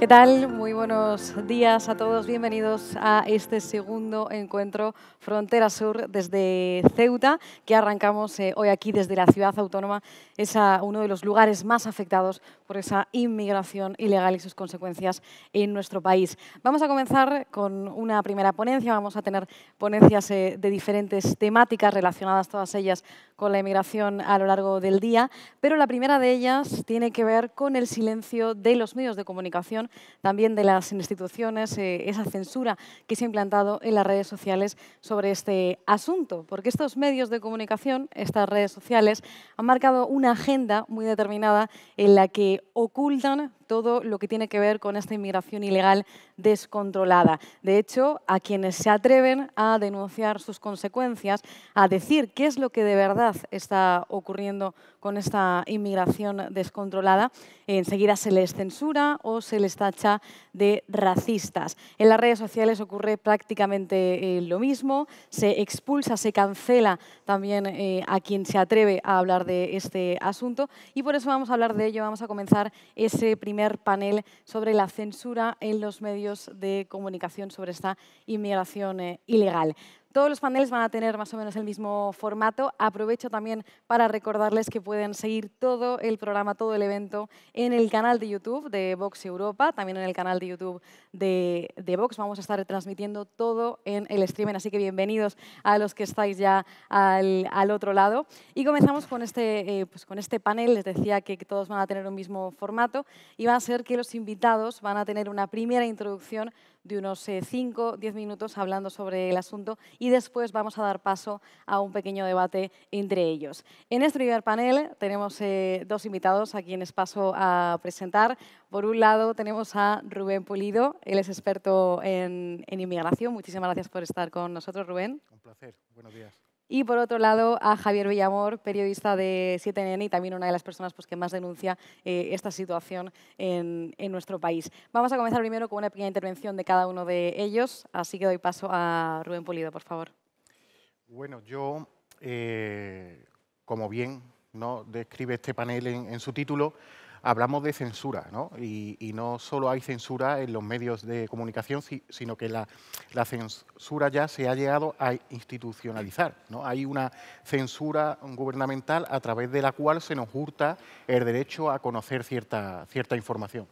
¿Qué tal? Muy buenos días a todos. Bienvenidos a este segundo encuentro Frontera Sur desde Ceuta, que arrancamos eh, hoy aquí desde la ciudad autónoma, es uno de los lugares más afectados por esa inmigración ilegal y sus consecuencias en nuestro país. Vamos a comenzar con una primera ponencia. Vamos a tener ponencias eh, de diferentes temáticas relacionadas todas ellas con la inmigración a lo largo del día, pero la primera de ellas tiene que ver con el silencio de los medios de comunicación también de las instituciones, eh, esa censura que se ha implantado en las redes sociales sobre este asunto. Porque estos medios de comunicación, estas redes sociales, han marcado una agenda muy determinada en la que ocultan todo lo que tiene que ver con esta inmigración ilegal descontrolada. De hecho, a quienes se atreven a denunciar sus consecuencias, a decir qué es lo que de verdad está ocurriendo con esta inmigración descontrolada, enseguida se les censura o se les tacha de racistas. En las redes sociales ocurre prácticamente eh, lo mismo, se expulsa, se cancela también eh, a quien se atreve a hablar de este asunto y por eso vamos a hablar de ello, vamos a comenzar ese primer panel sobre la censura en los medios de comunicación sobre esta inmigración eh, ilegal. Todos los paneles van a tener más o menos el mismo formato. Aprovecho también para recordarles que pueden seguir todo el programa, todo el evento en el canal de YouTube de Vox Europa, también en el canal de YouTube de, Vox. Vamos a estar transmitiendo todo en el streaming, así que bienvenidos a los que estáis ya al, otro lado. Y comenzamos con este, eh, pues con este panel. Les decía que todos van a tener un mismo formato y va a ser que los invitados van a tener una primera introducción de unos 5 eh, 10 minutos hablando sobre el asunto y después vamos a dar paso a un pequeño debate entre ellos. En este primer panel tenemos eh, dos invitados a quienes paso a presentar. Por un lado tenemos a Rubén Pulido, él es experto en, en inmigración. Muchísimas gracias por estar con nosotros, Rubén. Un placer, buenos días. Y por otro lado, a Javier Villamor, periodista de 7 n y también una de las personas pues, que más denuncia eh, esta situación en, nuestro país. Vamos a comenzar primero con una pequeña intervención de cada uno de ellos, así que doy paso a Rubén Pulido, por favor. Bueno, yo, eh, como bien ¿no? describe este panel en su título, hablamos de censura, ¿no? Y, no solo hay censura en los medios de comunicación, sino que la, censura ya se ha llegado a institucionalizar, ¿no? Hay una censura gubernamental a través de la cual se nos hurta el derecho a conocer cierta, cierta información.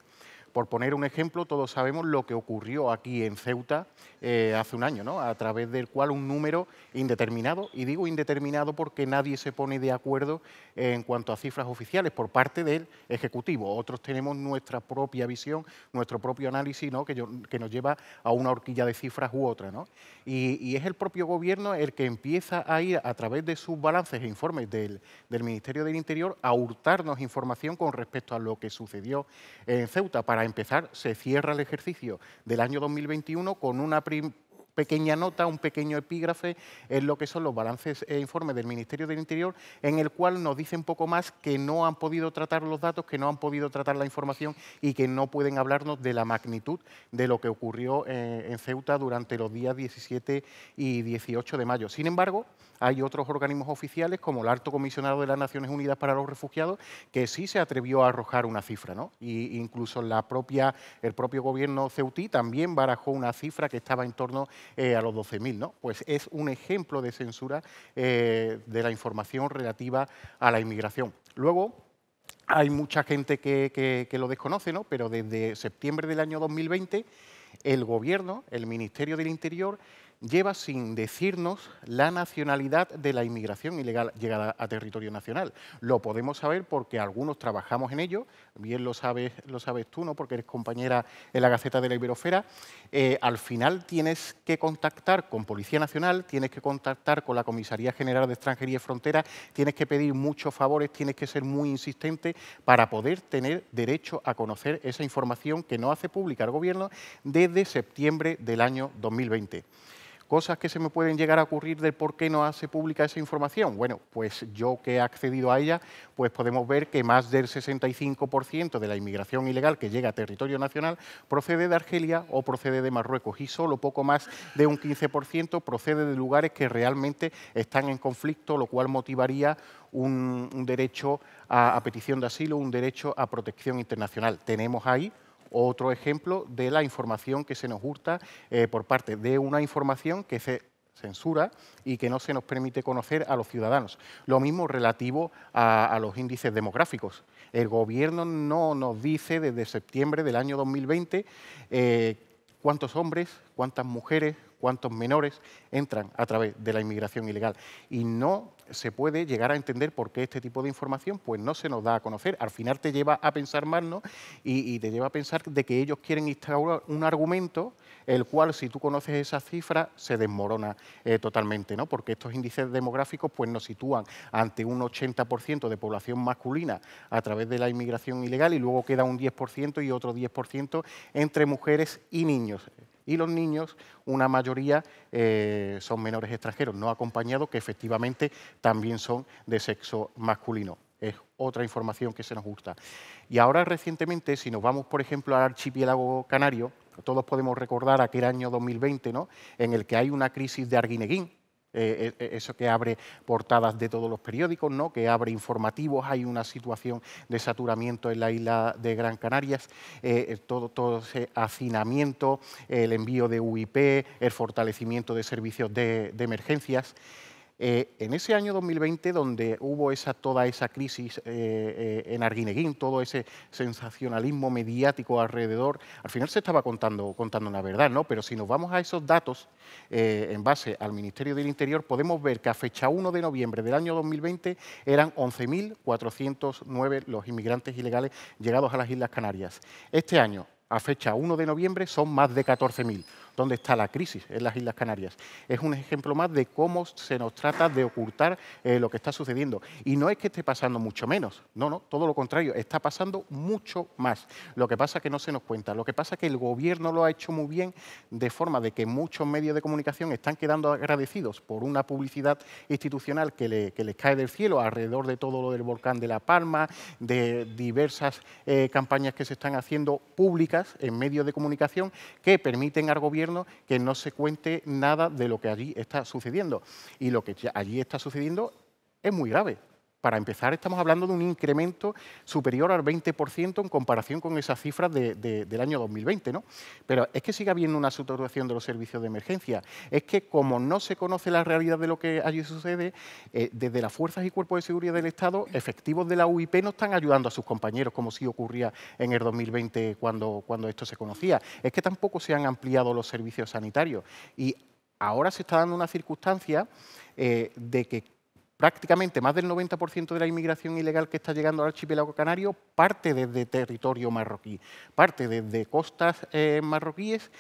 Por poner un ejemplo, todos sabemos lo que ocurrió aquí en Ceuta eh, hace un año, ¿no? a través del cual un número indeterminado, y digo indeterminado porque nadie se pone de acuerdo en cuanto a cifras oficiales por parte del Ejecutivo. Otros tenemos nuestra propia visión, nuestro propio análisis ¿no? que, nos lleva a una horquilla de cifras u otra. ¿no? Y, es el propio gobierno el que empieza a ir a través de sus balances e informes del, Ministerio del Interior a hurtarnos información con respecto a lo que sucedió en Ceuta para empezar, se cierra el ejercicio del año 2021 con una prim pequeña nota, un pequeño epígrafe en lo que son los balances e informes del Ministerio del Interior, en el cual nos dicen poco más que no han podido tratar los datos, que no han podido tratar la información y que no pueden hablarnos de la magnitud de lo que ocurrió eh, en Ceuta durante los días 17 y 18 de mayo. Sin embargo, hay otros organismos oficiales, como el Alto Comisionado de las Naciones Unidas para los Refugiados, que sí se atrevió a arrojar una cifra, ¿no? Y incluso el propio gobierno ceutí también barajó una cifra que estaba en torno eh, a los 12.000, ¿no? Pues es un ejemplo de censura eh, de la información relativa a la inmigración. Luego, hay mucha gente que, que, lo desconoce, ¿no? pero desde septiembre del año 2020 el Gobierno, el Ministerio del Interior, lleva sin decirnos la nacionalidad de la inmigración ilegal llegada a territorio nacional. Lo podemos saber porque algunos trabajamos en ello, bien lo sabes, lo sabes tú, ¿no? porque eres compañera en la Gaceta de la Iberosfera. Eh, al final tienes que contactar con Policía Nacional, tienes que contactar con la Comisaría General de Extranjería y Fronteras, tienes que pedir muchos favores, tienes que ser muy insistente para poder tener derecho a conocer esa información que no hace pública el Gobierno desde septiembre del año 2020. Cosas que se me pueden llegar a ocurrir de por qué no hace pública esa información. Bueno, pues yo que he accedido a ella, pues podemos ver que más del 65% de la inmigración ilegal que llega a territorio nacional procede de Argelia o procede de Marruecos y solo poco más de un 15% procede de lugares que realmente están en conflicto, lo cual motivaría un, derecho a, a petición de asilo, un derecho a protección internacional. Tenemos ahí otro ejemplo de la información que se nos hurta eh, por parte de una información que se censura y que no se nos permite conocer a los ciudadanos. Lo mismo relativo a, los índices demográficos. El Gobierno no nos dice desde septiembre del año 2020 eh, cuántos hombres, cuántas mujeres, cuántos menores entran a través de la inmigración ilegal. Y no se puede llegar a entender por qué este tipo de información pues no se nos da a conocer. Al final te lleva a pensar mal ¿no? y, te lleva a pensar de que ellos quieren instaurar un argumento el cual si tú conoces esas cifras se desmorona eh, totalmente, ¿no? porque estos índices demográficos pues, nos sitúan ante un 80% de población masculina a través de la inmigración ilegal y luego queda un 10% y otro 10% entre mujeres y niños y los niños, una mayoría eh, son menores extranjeros no acompañados, que efectivamente también son de sexo masculino. Es otra información que se nos gusta. Y ahora recientemente, si nos vamos, por ejemplo, al archipiélago canario, todos podemos recordar aquel año 2020, ¿no? en el que hay una crisis de Arguineguín, eh, eh, eh, eso que abre portadas de todos los periódicos, ¿no? que abre informativos, hay una situación de saturamiento en la isla de Gran Canarias, todo, ese hacinamiento, el envío de UIP, el fortalecimiento de servicios de emergencias. Eh, en ese año 2020, donde hubo toda esa crisis eh, eh, en Arguineguín, todo ese sensacionalismo mediático alrededor, al final se estaba contando, contando una verdad, ¿no? Pero si nos vamos a esos datos en base al Ministerio del Interior, podemos ver que a fecha 1 de noviembre del año 2020 eran 11.409 los inmigrantes ilegales llegados a las Islas Canarias. Este año, a fecha 1 de noviembre, son más de 14.000 dónde está la crisis en las Islas Canarias. Es un ejemplo más de cómo se nos trata de ocultar eh, lo que está sucediendo. Y no es que esté pasando mucho menos, no, no, todo lo contrario, está pasando mucho más. Lo que pasa es que no se nos cuenta, lo que pasa es que el gobierno lo ha hecho muy bien de forma de que muchos medios de comunicación están quedando agradecidos por una publicidad institucional que, les cae del cielo alrededor de todo lo del volcán de La Palma, de diversas eh, campañas que se están haciendo públicas en medios de comunicación que permiten al gobierno que no se cuente nada de lo que allí está sucediendo. Y lo que allí está sucediendo es muy grave. Para empezar, estamos hablando de un incremento superior al 20% en comparación con esas cifras del año 2020, Pero es que sigue habiendo una saturación de los servicios de emergencia. Es que como no se conoce la realidad de lo que allí sucede, eh, desde las fuerzas y cuerpos de seguridad del Estado, efectivos de la UIP no están ayudando a sus compañeros, como sí ocurría en el 2020 cuando, cuando esto se conocía. Es que tampoco se han ampliado los servicios sanitarios. Y ahora se está dando una circunstancia eh, de que prácticamente más del 90% de la inmigración ilegal que está llegando al archipiélago canario parte desde territorio marroquí, parte desde costas eh, marroquíes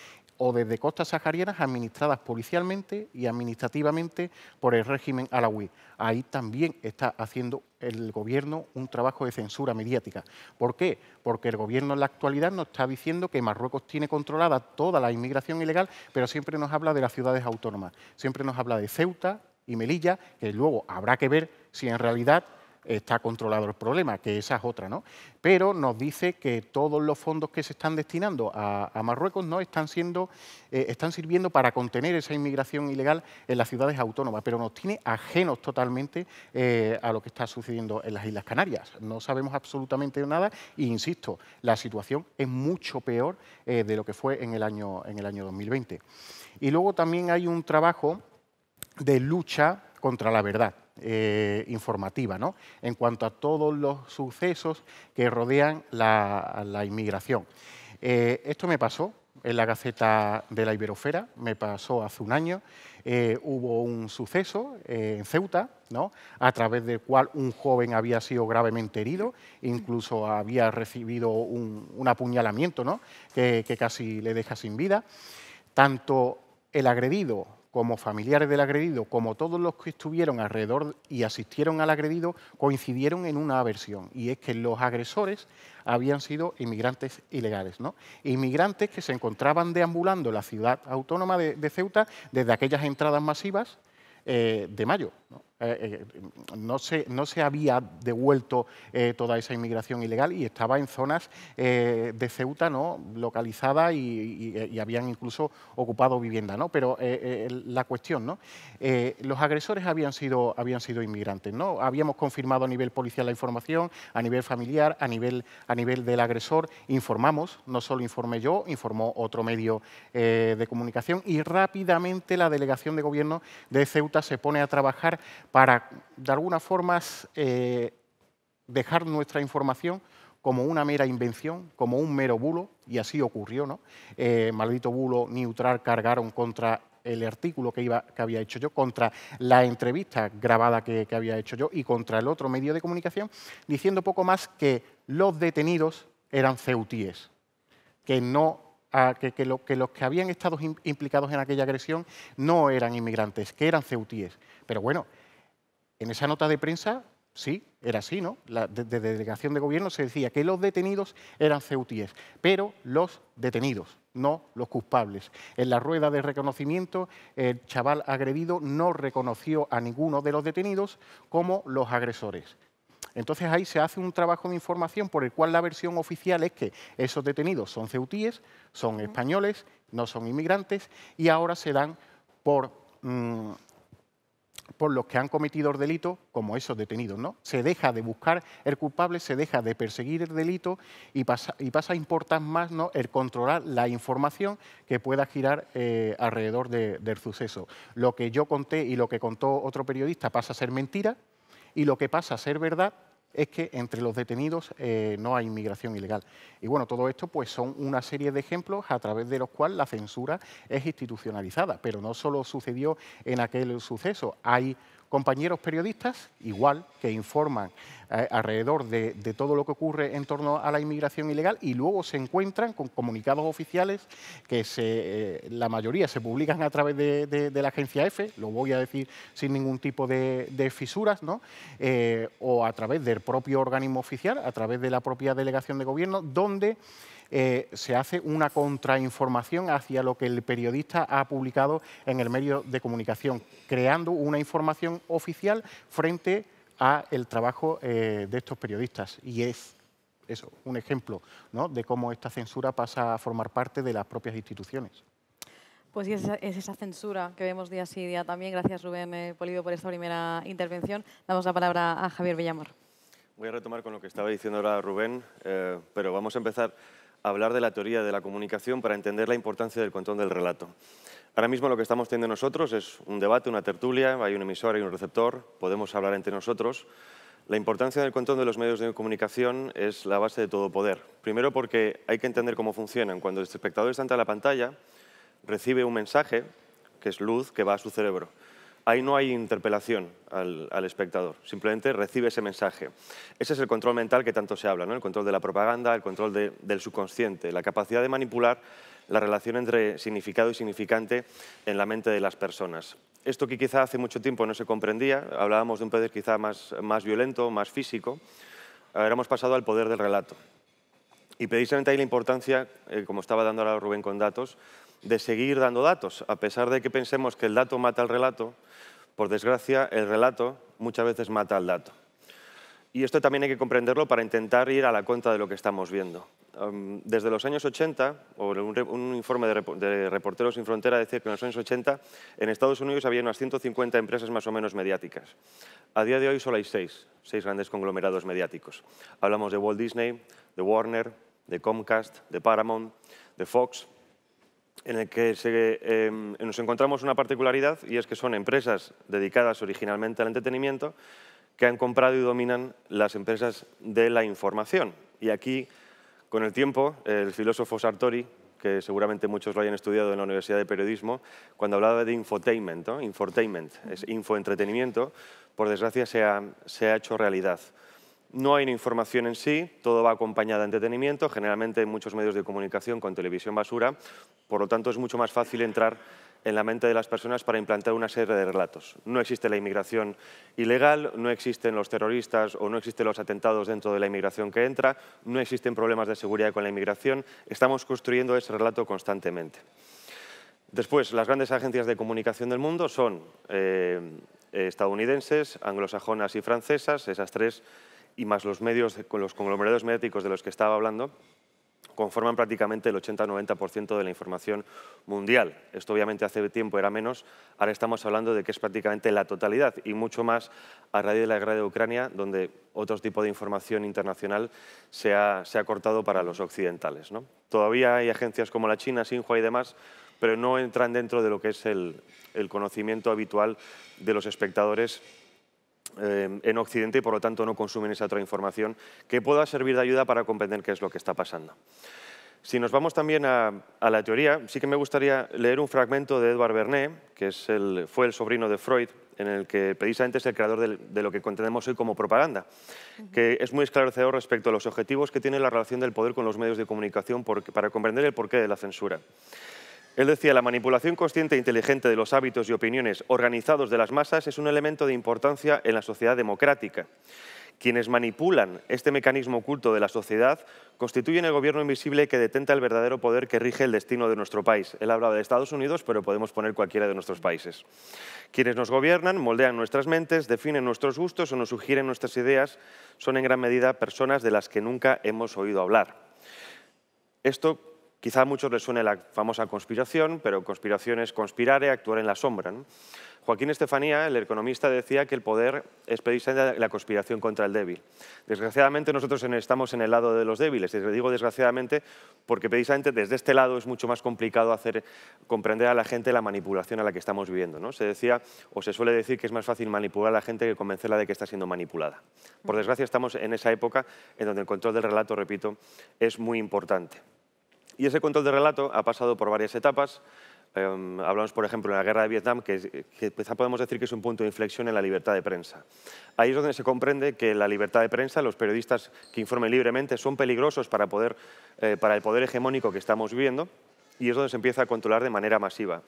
o desde costas saharianas administradas policialmente y administrativamente por el régimen alawí. Ahí también está haciendo el gobierno un trabajo de censura mediática. ¿Por qué? Porque el gobierno en la actualidad nos está diciendo que Marruecos tiene controlada toda la inmigración ilegal, pero siempre nos habla de las ciudades autónomas. Siempre nos habla de Ceuta, y Melilla, que luego habrá que ver si en realidad está controlado el problema, que esa es otra, ¿no? Pero nos dice que todos los fondos que se están destinando a, Marruecos no están siendo, eh, están sirviendo para contener esa inmigración ilegal en las ciudades autónomas, pero nos tiene ajenos totalmente eh, a lo que está sucediendo en las Islas Canarias. No sabemos absolutamente nada e insisto, la situación es mucho peor eh, de lo que fue en el año en el año 2020. Y luego también hay un trabajo de lucha contra la verdad eh, informativa, ¿no? en cuanto a todos los sucesos que rodean la, inmigración. Eh, esto me pasó en la Gaceta de la Iberofera, me pasó hace un año, eh, hubo un suceso en Ceuta, ¿no? a través del cual un joven había sido gravemente herido, incluso había recibido un, apuñalamiento ¿no? que casi le deja sin vida. Tanto el agredido como familiares del agredido, como todos los que estuvieron alrededor y asistieron al agredido, coincidieron en una versión, y es que los agresores habían sido inmigrantes ilegales, ¿no? Inmigrantes que se encontraban deambulando la ciudad autónoma de, Ceuta desde aquellas entradas masivas eh, de mayo. Eh, eh, no, se, no se había devuelto eh, toda esa inmigración ilegal y estaba en zonas de Ceuta ¿no? localizada y, habían incluso ocupado vivienda. ¿no? Pero la cuestión, ¿no? los agresores habían sido, habían sido inmigrantes. ¿no? Habíamos confirmado a nivel policial la información, a nivel familiar, a nivel, a nivel del agresor. Informamos, no solo informé yo, informó otro medio de comunicación y rápidamente la delegación de gobierno de Ceuta se pone a trabajar para, de alguna forma, eh, dejar nuestra información como una mera invención, como un mero bulo, y así ocurrió, ¿no? Eh, maldito bulo, neutral cargaron contra el artículo que, había hecho yo, contra la entrevista grabada que, había hecho yo y contra el otro medio de comunicación, diciendo poco más que los detenidos eran ceutíes, que no ah, los que habían estado implicados en aquella agresión no eran inmigrantes, que eran ceutíes. Pero bueno, en esa nota de prensa, sí, era así, ¿no? La, de, delegación de gobierno se decía que los detenidos eran ceutíes, pero los detenidos, no los culpables. En la rueda de reconocimiento, el chaval agredido no reconoció a ninguno de los detenidos como los agresores. Entonces ahí se hace un trabajo de información por el cual la versión oficial es que esos detenidos son ceutíes, son españoles, no son inmigrantes y ahora se dan por... Mm, por los que han cometido el delito como esos detenidos. ¿no? Se deja de buscar el culpable, se deja de perseguir el delito y pasa, y pasa a importar más el controlar la información que pueda girar eh, alrededor del suceso. Lo que yo conté y lo que contó otro periodista pasa a ser mentira y lo que pasa a ser verdad es que entre los detenidos eh, no hay inmigración ilegal. Y bueno, todo esto pues son una serie de ejemplos a través de los cuales la censura es institucionalizada, pero no solo sucedió en aquel suceso, hay compañeros periodistas, igual, que informan eh, alrededor de, todo lo que ocurre en torno a la inmigración ilegal y luego se encuentran con comunicados oficiales que eh, la mayoría se publican a través de, la agencia EFE, lo voy a decir sin ningún tipo de, fisuras, ¿no? Eh, o a través del propio organismo oficial, a través de la propia delegación de gobierno, donde... Eh, se hace una contrainformación hacia lo que el periodista ha publicado en el medio de comunicación, creando una información oficial frente a el trabajo eh, de estos periodistas. Y es eso, un ejemplo de cómo esta censura pasa a formar parte de las propias instituciones. Pues sí, es esa, censura que vemos día sí día también. Gracias, Rubén eh, Polido, por esta primera intervención. Damos la palabra a Javier Villamor. Voy a retomar con lo que estaba diciendo ahora Rubén, pero vamos a empezar hablar de la teoría de la comunicación para entender la importancia del contón del relato. Ahora mismo lo que estamos teniendo nosotros es un debate, una tertulia, hay un emisor, y un receptor, podemos hablar entre nosotros. La importancia del contón de los medios de comunicación es la base de todo poder. Primero porque hay que entender cómo funcionan. Cuando el espectador está ante la pantalla, recibe un mensaje, que es luz, que va a su cerebro. Ahí no hay interpelación al, espectador, simplemente recibe ese mensaje. Ese es el control mental que tanto se habla, ¿no? el control de la propaganda, el control del subconsciente, la capacidad de manipular la relación entre significado y significante en la mente de las personas. Esto que quizá hace mucho tiempo no se comprendía, hablábamos de un poder quizá más, más violento, más físico, ahora hemos pasado al poder del relato, y precisamente ahí la importancia, eh, como estaba dando ahora Rubén con datos, de seguir dando datos. A pesar de que pensemos que el dato mata al relato, por desgracia, el relato muchas veces mata al dato. Y esto también hay que comprenderlo para intentar ir a la cuenta de lo que estamos viendo. desde los años 80, o un, informe de, de, Reporteros sin Frontera decía que en los años 80 en Estados Unidos había unas 150 empresas más o menos mediáticas. A día de hoy solo hay seis, seis grandes conglomerados mediáticos. Hablamos de Walt Disney, de Warner, de Comcast, de Paramount, de Fox, en el que em, nos encontramos una particularidad y es que son empresas dedicadas originalmente al entretenimiento que han comprado y dominan las empresas de la información. Y aquí, con el tiempo, el filósofo Sartori, que seguramente muchos lo hayan estudiado en la Universidad de Periodismo, cuando hablaba de infotainment, infotainment es infoentretenimiento, por desgracia se ha hecho realidad. No hay información en sí, todo va acompañado de entretenimiento, generalmente en muchos medios de comunicación con televisión basura, por lo tanto es mucho más fácil entrar en la mente de las personas para implantar una serie de relatos. No existe la inmigración ilegal, no existen los terroristas o no existen los atentados dentro de la inmigración que entra, no existen problemas de seguridad con la inmigración, estamos construyendo ese relato constantemente. Después, las grandes agencias de comunicación del mundo son eh, estadounidenses, anglosajonas y francesas, esas tres y más los medios, los conglomerados mediáticos de los que estaba hablando, conforman prácticamente el 80-90% de la información mundial. Esto obviamente hace tiempo era menos, ahora estamos hablando de que es prácticamente la totalidad y mucho más a raíz de la guerra de Ucrania, donde otro tipo de información internacional se ha, cortado para los occidentales. Todavía hay agencias como la China, Xinhua y demás, pero no entran dentro de lo que es el, el conocimiento habitual de los espectadores Em, en Occidente y por lo tanto no consumen esa otra información que pueda servir de ayuda para comprender qué es lo que está pasando. Si nos vamos también a, la teoría, sí que me gustaría leer un fragmento de Edward Bernet, que es el, fue el sobrino de Freud, en el que precisamente es el creador de, lo que entendemos hoy como propaganda, que es muy esclarecedor respecto a los objetivos que tiene la relación del poder con los medios de comunicación para comprender el porqué de la censura. Él decía, la manipulación consciente e inteligente de los hábitos y opiniones organizados de las masas es un elemento de importancia en la sociedad democrática. Quienes manipulan este mecanismo oculto de la sociedad constituyen el gobierno invisible que detenta el verdadero poder que rige el destino de nuestro país. Él hablaba de Estados Unidos, pero podemos poner cualquiera de nuestros países. Quienes nos gobiernan moldean nuestras mentes, definen nuestros gustos o nos sugieren nuestras ideas, son en gran medida personas de las que nunca hemos oído hablar. Esto Quizá a muchos les suene la famosa conspiración, pero conspiración es conspirar y actuar en la sombra. Joaquín Estefanía, el economista, decía que el poder es precisamente la conspiración contra el débil. Desgraciadamente nosotros estamos en el lado de los débiles. Y Digo desgraciadamente porque precisamente desde este lado es mucho más complicado hacer comprender a la gente la manipulación a la que estamos viviendo. Se decía o se suele decir que es más fácil manipular a la gente que convencerla de que está siendo manipulada. Por desgracia estamos en esa época en donde el control del relato, repito, es muy importante. Y ese control de relato ha pasado por varias etapas. Em, hablamos, por ejemplo, de la guerra de Vietnam, que, quizá podemos decir que es un punto de inflexión en la libertad de prensa. Ahí es donde se comprende que la libertad de prensa, los periodistas que informen libremente, son peligrosos para, eh, para el poder hegemónico que estamos viviendo y es donde se empieza a controlar de manera masiva.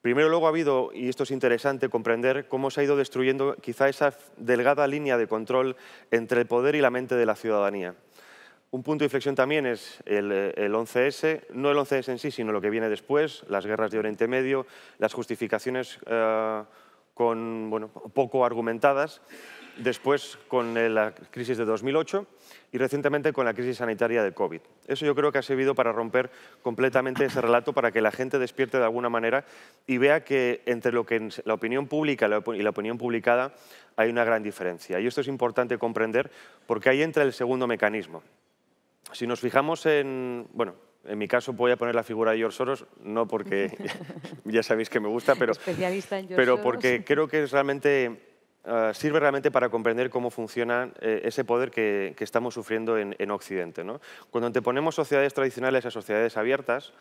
Primero luego ha habido, y esto es interesante, comprender cómo se ha ido destruyendo quizá esa delgada línea de control entre el poder y la mente de la ciudadanía. Un punto de inflexión también es el, 11S, eh, no el 11S en sí, sino lo que viene después, las guerras de Oriente Medio, las justificaciones eh, con, poco argumentadas, después con eh, la crisis de 2008 y recientemente con la crisis sanitaria de COVID. Eso yo creo que ha servido para romper completamente ese relato, para que la gente despierte de alguna manera y vea que entre lo que la opinión pública y la opinión publicada hay una gran diferencia. Y esto es importante comprender porque ahí entra el segundo mecanismo, si nos fijamos en, bueno, en mi caso voy a poner la figura de George Soros, no porque ya sabéis que me gusta, pero, pero porque creo que es realmente, eh, sirve realmente para comprender cómo funciona eh, ese poder que, que, estamos sufriendo en, Occidente. ¿no? Cuando anteponemos sociedades tradicionales a sociedades abiertas,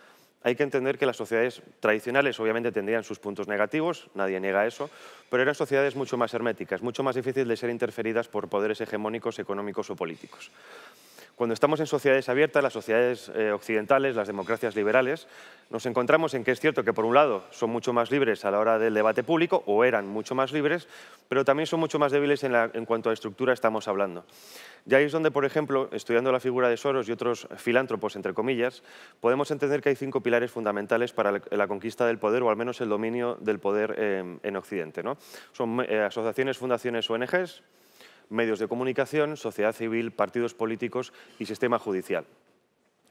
hay que entender que las sociedades tradicionales obviamente tendrían sus puntos negativos, nadie niega eso, pero eran sociedades mucho más herméticas, mucho más difíciles de ser interferidas por poderes hegemónicos, económicos o políticos. Cuando estamos en sociedades abiertas, las sociedades eh, occidentales, las democracias liberales, nos encontramos en que es cierto que, por un lado, son mucho más libres a la hora del debate público, o eran mucho más libres, pero también son mucho más débiles en, cuanto a estructura estamos hablando. Y ahí es donde, por ejemplo, estudiando la figura de Soros y otros filántropos, entre comillas, podemos entender que hay cinco pilares fundamentales para la, conquista del poder, o al menos el dominio del poder eh, en Occidente. Son eh, asociaciones, fundaciones, ONGs, medios de comunicación, sociedad civil, partidos políticos y sistema judicial.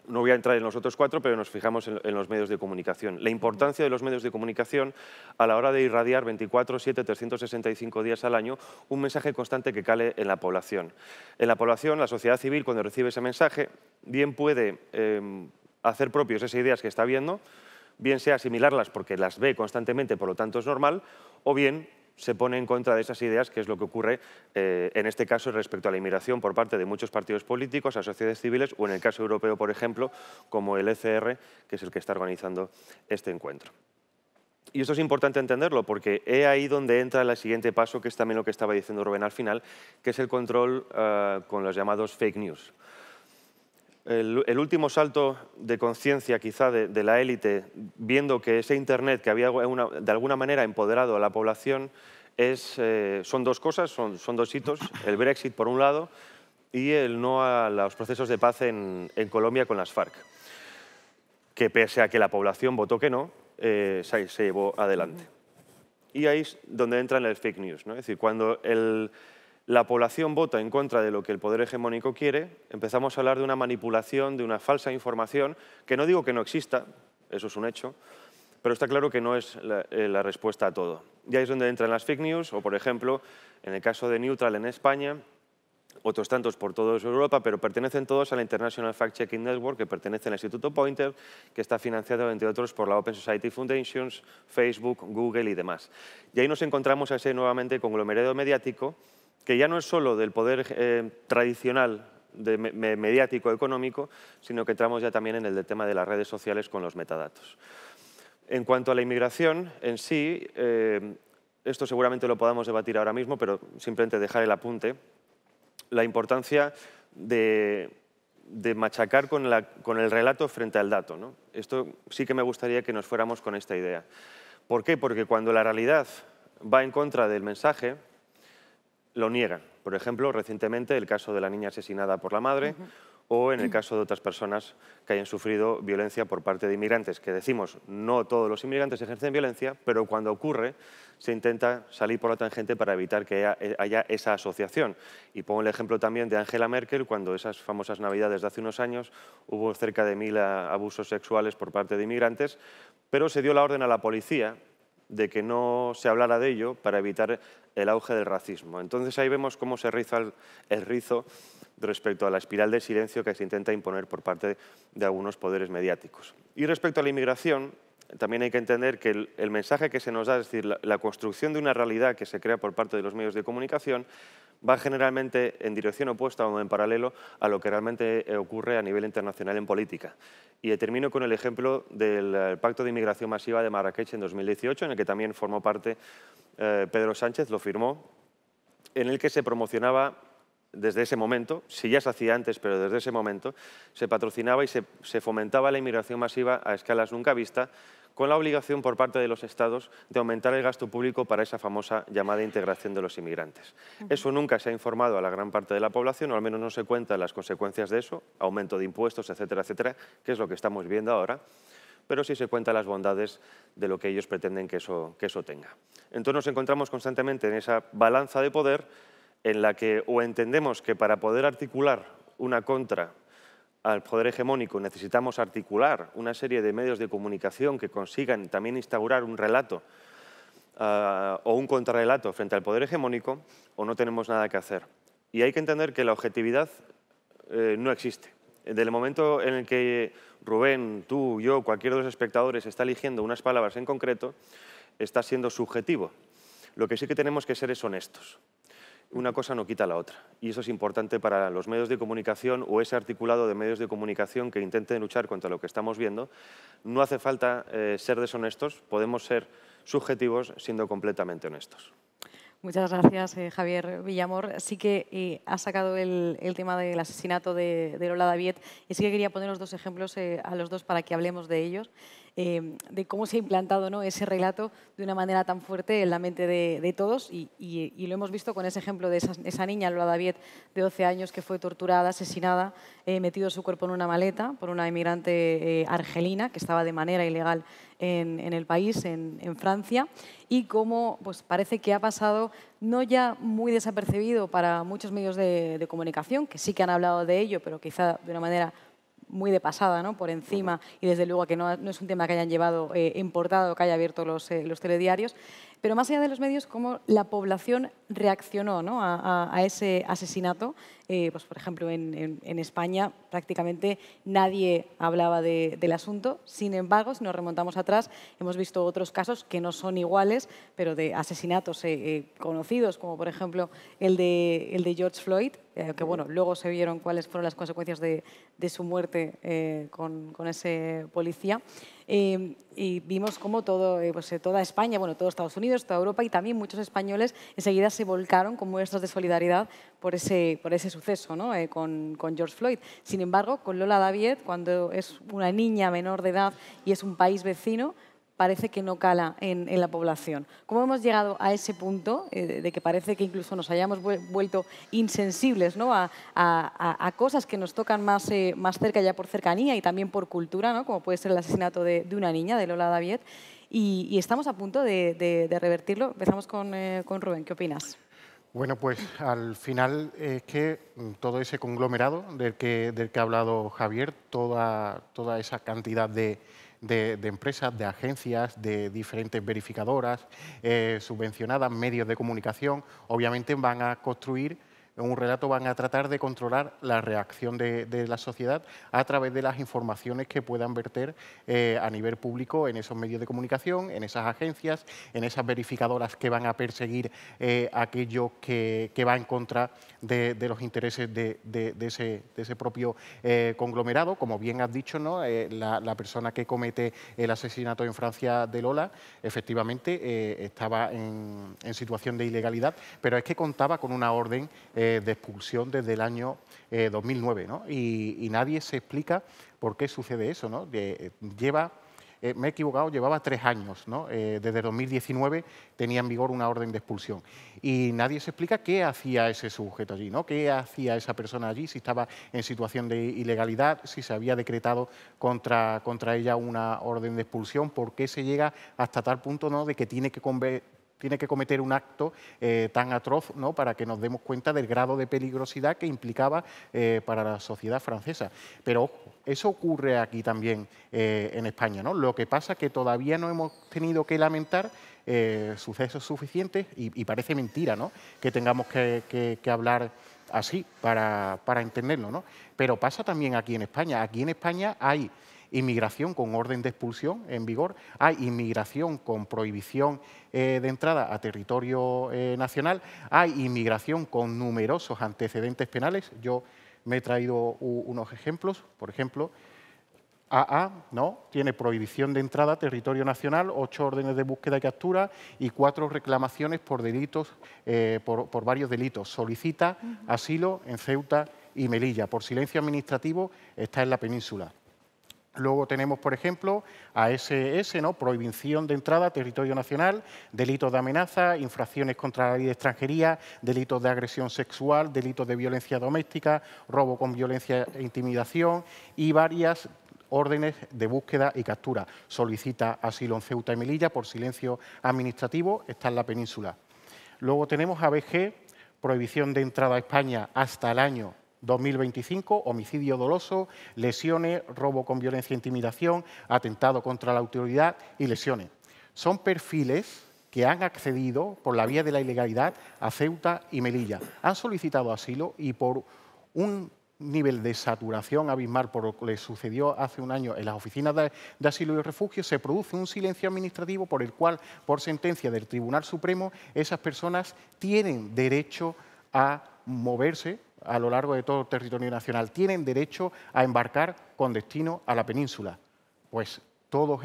No voy a entrar en los otros cuatro, pero nos fijamos en, los medios de comunicación. La importancia de los medios de comunicación a la hora de irradiar 24, 7, 365 días al año un mensaje constante que cale en la población. En la población, la sociedad civil, cuando recibe ese mensaje, bien puede em, hacer propios esas ideas que está viendo, bien sea asimilarlas porque las ve constantemente, por lo tanto es normal, o bien se pone en contra de esas ideas, que es lo que ocurre eh, en este caso respecto a la inmigración por parte de muchos partidos políticos, a sociedades civiles o en el caso europeo, por ejemplo, como el ECR, que es el que está organizando este encuentro. Y esto es importante entenderlo porque es ahí donde entra el siguiente paso, que es también lo que estaba diciendo Rubén al final, que es el control eh, con los llamados fake news el, último salto de conciencia quizá de, la élite, viendo que ese Internet que había de alguna manera empoderado a la población, es, eh, son dos cosas, son, dos hitos, el Brexit por un lado y el no a los procesos de paz en, Colombia con las FARC, que pese a que la población votó que no, eh, se, llevó adelante. Y ahí es donde entran las fake news, ¿no? es decir, cuando el la población vota en contra de lo que el poder hegemónico quiere, empezamos a hablar de una manipulación, de una falsa información, que no digo que no exista, eso es un hecho, pero está claro que no es eh, la, respuesta a todo. Y ahí es donde entran las fake news, o por ejemplo, en el caso de Neutral en España, otros tantos por toda Europa, pero pertenecen todos a la International Fact Checking Network, que pertenece al Instituto Pointer, que está financiado, entre otros, por la Open Society Foundations, Facebook, Google y demás. Y ahí nos encontramos a ese nuevamente conglomerado mediático que ya no es solo del poder eh, tradicional mediático económico, sino que entramos ya también en el de tema de las redes sociales con los metadatos. En cuanto a la inmigración en sí, eh, esto seguramente lo podamos debatir ahora mismo, pero simplemente dejar el apunte, la importancia de, machacar con, el relato frente al dato. Esto sí que me gustaría que nos fuéramos con esta idea. ¿Por qué? Porque cuando la realidad va en contra del mensaje, lo niegan. Por ejemplo, recientemente el caso de la niña asesinada por la madre o en el caso de otras personas que hayan sufrido violencia por parte de inmigrantes, que decimos no todos los inmigrantes ejercen violencia, pero cuando ocurre se intenta salir por la tangente para evitar que haya eh, esa asociación. Y pongo el ejemplo también de Angela Merkel, cuando esas famosas navidades de hace unos años hubo cerca de mil eh, abusos sexuales por parte de inmigrantes, pero se dio la orden a la policía de que no se hablara de ello para evitar el auge del racismo. Entonces ahí vemos cómo se riza el, rizo respecto a la espiral de silencio que se intenta imponer por parte de algunos poderes mediáticos. Y respecto a la inmigración, también hay que entender que el, mensaje que se nos da, es decir, la, construcción de una realidad que se crea por parte de los medios de comunicación, va generalmente en dirección opuesta o en paralelo a lo que realmente eh, ocurre a nivel internacional en política. Y eh, termino con el ejemplo del eh, Pacto de Inmigración Masiva de Marrakech en 2018, en el que también formó parte Pedro Sánchez, lo firmó, en el que se promocionaba desde ese momento, si ya se hacía antes, pero desde ese momento, se patrocinaba y se, se fomentaba la inmigración masiva a escalas nunca vistas con la obligación por parte de los Estados de aumentar el gasto público para esa famosa llamada integración de los inmigrantes. Eso nunca se ha informado a la gran parte de la población, o al menos no se cuentan las consecuencias de eso, aumento de impuestos, etcétera, etcétera, que es lo que estamos viendo ahora pero sí se cuentan las bondades de lo que ellos pretenden que eso, que eso tenga. Entonces nos encontramos constantemente en esa balanza de poder en la que o entendemos que para poder articular una contra al poder hegemónico necesitamos articular una serie de medios de comunicación que consigan también instaurar un relato ah, o un contrarrelato frente al poder hegemónico, o no tenemos nada que hacer. Y hay que entender que la objetividad eh, no existe. Desde el momento en el que Rubén, tú, yo, cualquiera de los espectadores está eligiendo unas palabras en concreto, está siendo subjetivo. Lo que sí que tenemos que ser es honestos una cosa no quita la otra. Y eso es importante para los medios de comunicación o ese articulado de medios de comunicación que intenten luchar contra lo que estamos viendo. No hace falta eh, ser deshonestos, podemos ser subjetivos siendo completamente honestos. Muchas gracias, eh, Javier Villamor. Sí que eh, ha sacado el, tema del asesinato de, de, Lola David y sí que quería poner los dos ejemplos a los dos para que hablemos de ellos. Em, de cómo se ha implantado ¿no? ese relato de una manera tan fuerte en la mente de, todos y, lo hemos visto con ese ejemplo de esa, niña, Lola David, de 12 años, que fue torturada, asesinada, eh, metido su cuerpo en una maleta por una emigrante eh, argelina que estaba de manera ilegal en, el país, en, Francia, y cómo pues, parece que ha pasado no ya muy desapercibido para muchos medios de comunicación, que sí que han hablado de ello, pero quizá de una manera muy de pasada, ¿no? por encima, y desde luego que no, es un tema que hayan llevado importado, eh, que haya abierto los, eh, los telediarios. Pero más allá de los medios, cómo la población reaccionó ¿no? a, ese asesinato. Eh, pues, por ejemplo, en, España prácticamente nadie hablaba del asunto. Sin embargo, si nos remontamos atrás, hemos visto otros casos que no son iguales, pero de asesinatos eh, eh, conocidos, como por ejemplo el de, el de George Floyd, que bueno, luego se vieron cuáles fueron las consecuencias de, su muerte con ese policía. Em, y vimos cómo todo, eh, pues, eh, toda España, bueno, todo Estados Unidos, toda Europa y también muchos españoles enseguida se volcaron con muestras de solidaridad por ese, suceso ¿no? Eh, con, George Floyd. Sin embargo, con Lola David, cuando es una niña menor de edad y es un país vecino, parece que no cala en, la población. ¿Cómo hemos llegado a ese punto eh, de que parece que incluso nos hayamos vuelto insensibles ¿no? a, cosas que nos tocan más, eh, más cerca ya por cercanía y también por cultura, ¿no? como puede ser el asesinato de, una niña, de Lola David? Y, estamos a punto de, revertirlo. Empezamos con, eh, con Rubén, ¿qué opinas? Bueno, pues al final es que mm, todo ese conglomerado del que, del que ha hablado Javier, toda, toda esa cantidad de, de, empresas, de agencias, de diferentes verificadoras, eh, subvencionadas, medios de comunicación, obviamente van a construir en un relato van a tratar de controlar la reacción de, la sociedad a través de las informaciones que puedan verter eh, a nivel público en esos medios de comunicación, en esas agencias, en esas verificadoras que van a perseguir eh, aquello que, va en contra de, los intereses de, ese, propio eh, conglomerado. Como bien has dicho, ¿no? la, persona que comete el asesinato en Francia de Lola, efectivamente, estaba en, situación de ilegalidad, pero es que contaba con una orden. Eh, de expulsión desde el año 2009, eh, Y, nadie se explica por qué sucede eso, ¿no? Eh, lleva, me he equivocado, llevaba tres años, ¿no? desde 2019 tenía en vigor una orden de expulsión y nadie se explica qué hacía ese sujeto allí, ¿no? Qué hacía esa persona allí, si estaba en situación de ilegalidad, si se había decretado contra, contra ella una orden de expulsión, por qué se llega hasta tal punto, ¿no? De que tiene que tiene que cometer un acto eh, tan atroz ¿no? para que nos demos cuenta del grado de peligrosidad que implicaba eh, para la sociedad francesa. Pero ojo, eso ocurre aquí también eh, en España. ¿no? Lo que pasa es que todavía no hemos tenido que lamentar sucesos suficientes y, parece mentira ¿no? que tengamos que, hablar así para, para entenderlo. Pero pasa también aquí en España. Aquí en España hay inmigración con orden de expulsión en vigor, hay inmigración con prohibición eh, de entrada a territorio eh, nacional, hay inmigración con numerosos antecedentes penales. Yo me he traído unos ejemplos, por ejemplo, AA ¿no? tiene prohibición de entrada a territorio nacional, ocho órdenes de búsqueda y captura y cuatro reclamaciones por delitos, eh, por, varios delitos. Solicita asilo en Ceuta y Melilla. Por silencio administrativo está en la península. Luego tenemos, por ejemplo, ASS, ¿no? prohibición de entrada a territorio nacional, delitos de amenaza, infracciones contra la ley de extranjería, delitos de agresión sexual, delitos de violencia doméstica, robo con violencia e intimidación y varias órdenes de búsqueda y captura. Solicita asilo en Ceuta y Melilla por silencio administrativo, está en la península. Luego tenemos ABG, prohibición de entrada a España hasta el año 2025, homicidio doloso, lesiones, robo con violencia e intimidación, atentado contra la autoridad y lesiones. Son perfiles que han accedido por la vía de la ilegalidad a Ceuta y Melilla. Han solicitado asilo y por un nivel de saturación abismal por lo que les sucedió hace un año en las oficinas de, asilo y refugio, se produce un silencio administrativo por el cual, por sentencia del Tribunal Supremo, esas personas tienen derecho a moverse a lo largo de todo el territorio nacional, tienen derecho a embarcar con destino a la península. Pues todos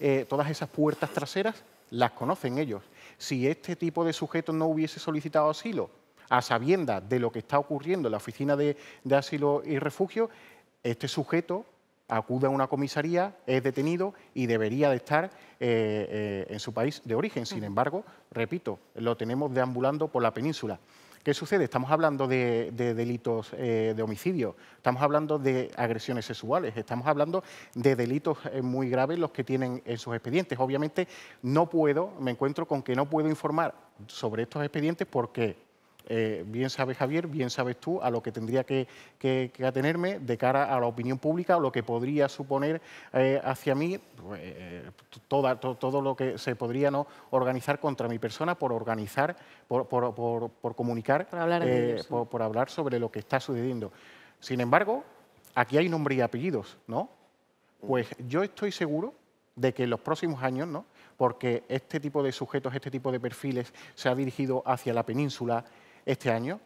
eh, todas esas puertas traseras las conocen ellos. Si este tipo de sujeto no hubiese solicitado asilo, a sabiendas de lo que está ocurriendo en la Oficina de, Asilo y Refugio, este sujeto acude a una comisaría, es detenido y debería de estar eh, eh, en su país de origen. Sin embargo, repito, lo tenemos deambulando por la península. ¿Qué sucede? Estamos hablando de, delitos eh, de homicidio, estamos hablando de agresiones sexuales, estamos hablando de delitos eh, muy graves los que tienen en sus expedientes. Obviamente no puedo, me encuentro con que no puedo informar sobre estos expedientes porque eh, bien sabes Javier, bien sabes tú a lo que tendría que, atenerme de cara a la opinión pública, o lo que podría suponer eh, hacia mí pues, eh, todo lo que se podría organizar contra mi persona por organizar, por, por, comunicar, por hablar, sobre lo que está sucediendo. Sin embargo, aquí hay nombre y apellidos, ¿no? Pues yo estoy seguro de que en los próximos años, ¿no? porque este tipo de sujetos, este tipo de perfiles se ha dirigido hacia la península, este año,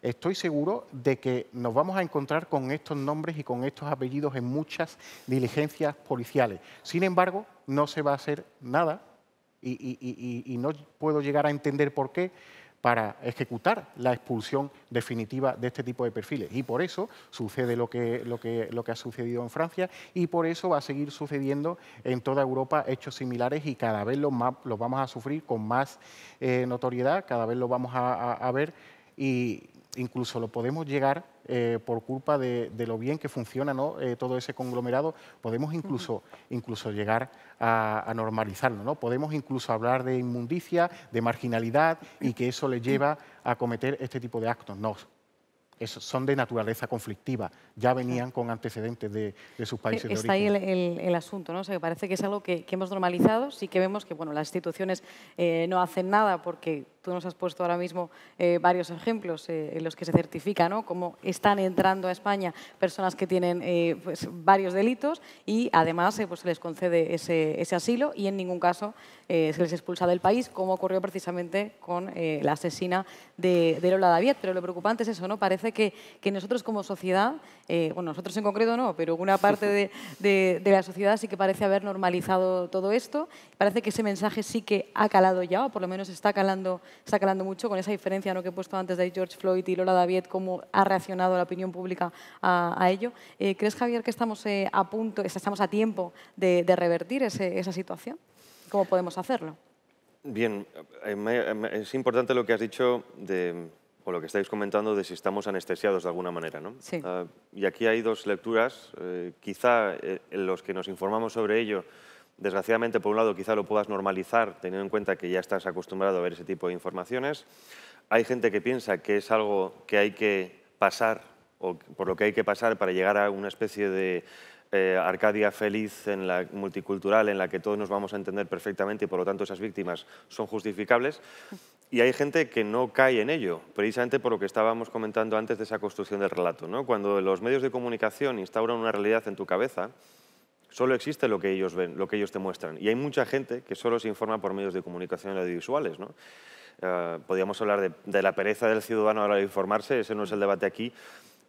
estoy seguro de que nos vamos a encontrar con estos nombres y con estos apellidos en muchas diligencias policiales. Sin embargo, no se va a hacer nada y, no puedo llegar a entender por qué para ejecutar la expulsión definitiva de este tipo de perfiles. Y por eso sucede lo que, lo que, lo que ha sucedido en Francia y por eso va a seguir sucediendo en toda Europa hechos similares y cada vez los, más, los vamos a sufrir con más eh, notoriedad, cada vez los vamos a, a ver y, incluso lo podemos llegar, eh, por culpa de, lo bien que funciona eh, todo ese conglomerado, podemos incluso, incluso llegar a, normalizarlo, ¿no? podemos incluso hablar de inmundicia, de marginalidad y que eso le lleva a cometer este tipo de actos. No, son de naturaleza conflictiva, ya venían con antecedentes de, sus países de origen. ahí el, asunto, ¿no? que parece que es algo que, hemos normalizado, sí que vemos que bueno, las instituciones eh, no hacen nada porque tú nos has puesto ahora mismo eh, varios ejemplos eh, en los que se certifica ¿no? cómo están entrando a España personas que tienen eh, pues, varios delitos y además pues, se les concede ese, asilo y en ningún caso se les expulsa del país, como ocurrió precisamente con la asesina de, Lola David. Pero lo preocupante es eso, ¿no? Parece que, nosotros como sociedad, bueno, nosotros en concreto no, pero una parte de, de la sociedad sí que parece haber normalizado todo esto. Parece que ese mensaje sí que ha calado ya, o por lo menos está calando está calando mucho con esa diferencia ¿no? que he puesto antes de George Floyd y Lola David, cómo ha reaccionado la opinión pública a, ello. Eh, ¿Crees, Javier, que estamos eh, a punto, estamos a tiempo de, revertir esa situación? ¿Cómo podemos hacerlo? Bien, eh, es importante lo que has dicho de, o lo que estáis comentando de si estamos anestesiados de alguna manera. ¿no? Ah, y aquí hay dos lecturas. quizá los que nos informamos sobre ello Desgraciadamente, por un lado, quizá lo puedas normalizar teniendo en cuenta que ya estás acostumbrado a ver ese tipo de informaciones. Hay gente que piensa que es algo que hay que pasar o por lo que hay que pasar para llegar a una especie de eh, Arcadia feliz, en la multicultural, en la que todos nos vamos a entender perfectamente y por lo tanto esas víctimas son justificables. Y hay gente que no cae en ello, precisamente por lo que estábamos comentando antes de esa construcción del relato. ¿no? Cuando los medios de comunicación instauran una realidad en tu cabeza, solo existe lo que ellos ven, lo que ellos te muestran. Y hay mucha gente que solo se informa por medios de comunicación audiovisuales. ¿no? Eh, podríamos hablar de, la pereza del ciudadano a la de informarse, ese no es el debate aquí,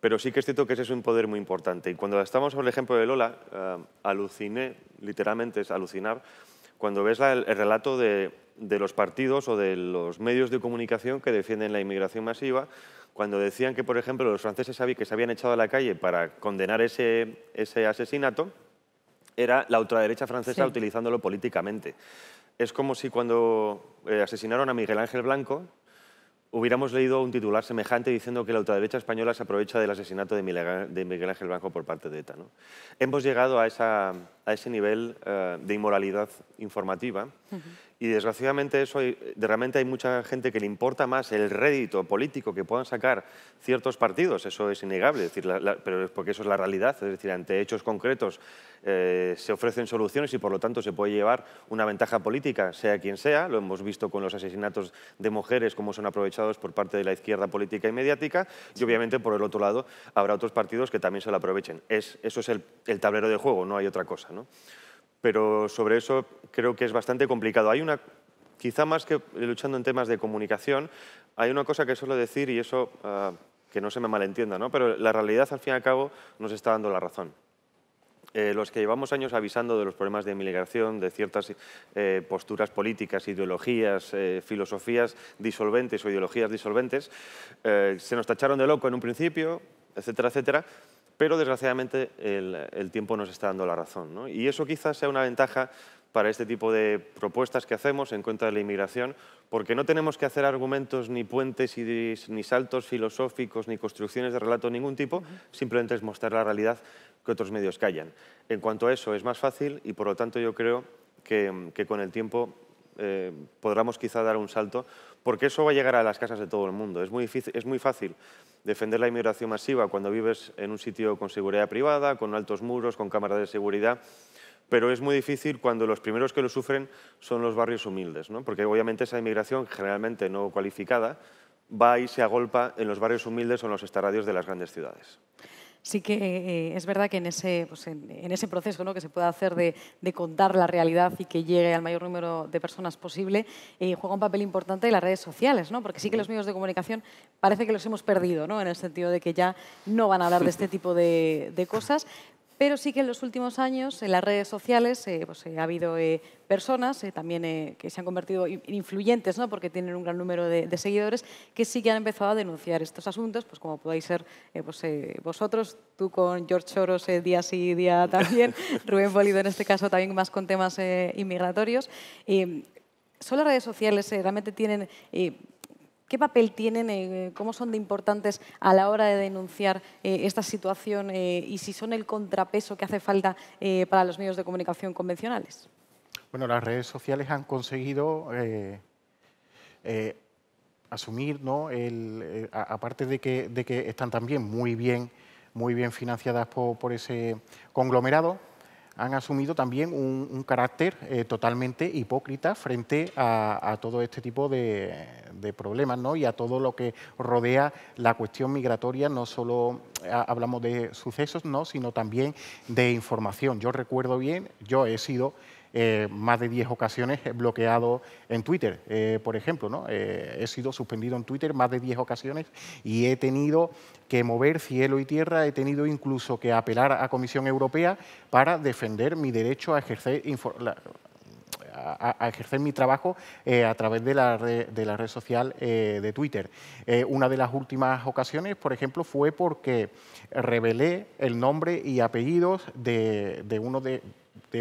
pero sí que es cierto que ese es un poder muy importante. Y cuando estamos sobre el ejemplo de Lola, eh, aluciné, literalmente es alucinar, cuando ves el, relato de, los partidos o de los medios de comunicación que defienden la inmigración masiva, cuando decían que, por ejemplo, los franceses que se habían echado a la calle para condenar ese asesinato, era la ultraderecha francesa utilizándolo políticamente. Es como si cuando eh, asesinaron a Miguel Ángel Blanco hubiéramos leído un titular semejante diciendo que la ultraderecha española se aprovecha del asesinato de Miguel Ángel Blanco por parte de ETA. ¿no? Hemos llegado a, esa, a ese nivel eh, de inmoralidad informativa y desgraciadamente eso, de realmente hay mucha gente que le importa más el rédito político que puedan sacar ciertos partidos, eso es innegable, decir, pero es porque eso es la realidad, es decir, ante hechos concretos eh, se ofrecen soluciones y por lo tanto se puede llevar una ventaja política, sea quien sea, lo hemos visto con los asesinatos de mujeres, cómo son aprovechados por parte de la izquierda política y mediática, y obviamente por el otro lado habrá otros partidos que también se lo aprovechen. Es, eso es el, el tablero de juego, no hay otra cosa. ¿no? pero sobre eso creo que es bastante complicado. Hay una, quizá más que luchando en temas de comunicación, hay una cosa que suelo decir y eso, ah, que no se me malentienda, ¿no? pero la realidad al fin y al cabo nos está dando la razón. Eh, los que llevamos años avisando de los problemas de inmigración, de ciertas eh, posturas políticas, ideologías, eh, filosofías disolventes o ideologías disolventes, se nos tacharon de loco en un principio, etcétera, etcétera, pero desgraciadamente el, tiempo nos está dando la razón. Y eso quizás sea una ventaja para este tipo de propuestas que hacemos en contra de la inmigración, porque no tenemos que hacer argumentos ni puentes ni saltos filosóficos ni construcciones de relato de ningún tipo, simplemente es mostrar la realidad que otros medios callan. En cuanto a eso, es más fácil y por lo tanto yo creo que, con el tiempo eh, podremos quizá dar un salto porque eso va a llegar a las casas de todo el mundo. Es muy, fácil defender la inmigración masiva cuando vives en un sitio con seguridad privada, con altos muros, con cámaras de seguridad, pero es muy difícil cuando los primeros que lo sufren son los barrios humildes, porque obviamente esa inmigración generalmente no cualificada va y se agolpa en los barrios humildes o en los estadios de las grandes ciudades sí que eh, es verdad que en ese, pues, en, ese proceso ¿no? que se puede hacer de, contar la realidad y que llegue al mayor número de personas posible, eh, juega un papel importante las redes sociales, ¿no? porque sí que los medios de comunicación parece que los hemos perdido, ¿no? en el sentido de que ya no van a hablar de este tipo de cosas, pero sí que en los últimos años en las redes sociales eh, pues, eh, ha habido eh, personas también que se han convertido influyentes, ¿no? porque tienen un gran número de, seguidores, que sí que han empezado a denunciar estos asuntos, pues como podéis ser pues, vosotros, tú con George Soros día y día también, Rubén Bolido en este caso también más con temas inmigratorios. ¿Son las redes sociales realmente tienen ¿Qué papel tienen, eh, cómo son de importantes a la hora de denunciar eh, esta situación eh, y si son el contrapeso que hace falta para los medios de comunicación convencionales? Bueno, las redes sociales han conseguido asumir, aparte de que, están también muy bien, muy bien financiadas por ese conglomerado, han asumido también un, carácter eh, totalmente hipócrita frente a, todo este tipo de, de problemas ¿no? y a todo lo que rodea la cuestión migratoria. No solo eh, hablamos de sucesos, ¿no? sino también de información. Yo recuerdo bien, yo he sido eh, más de 10 ocasiones bloqueado en Twitter, eh, por ejemplo. Eh, he sido suspendido en Twitter más de 10 ocasiones y he tenido que mover cielo y tierra, he tenido incluso que apelar a Comisión Europea para defender mi derecho a ejercer a, ejercer mi trabajo a través de la red, de la red social de Twitter. una de las últimas ocasiones, por ejemplo, fue porque revelé el nombre y apellidos de uno de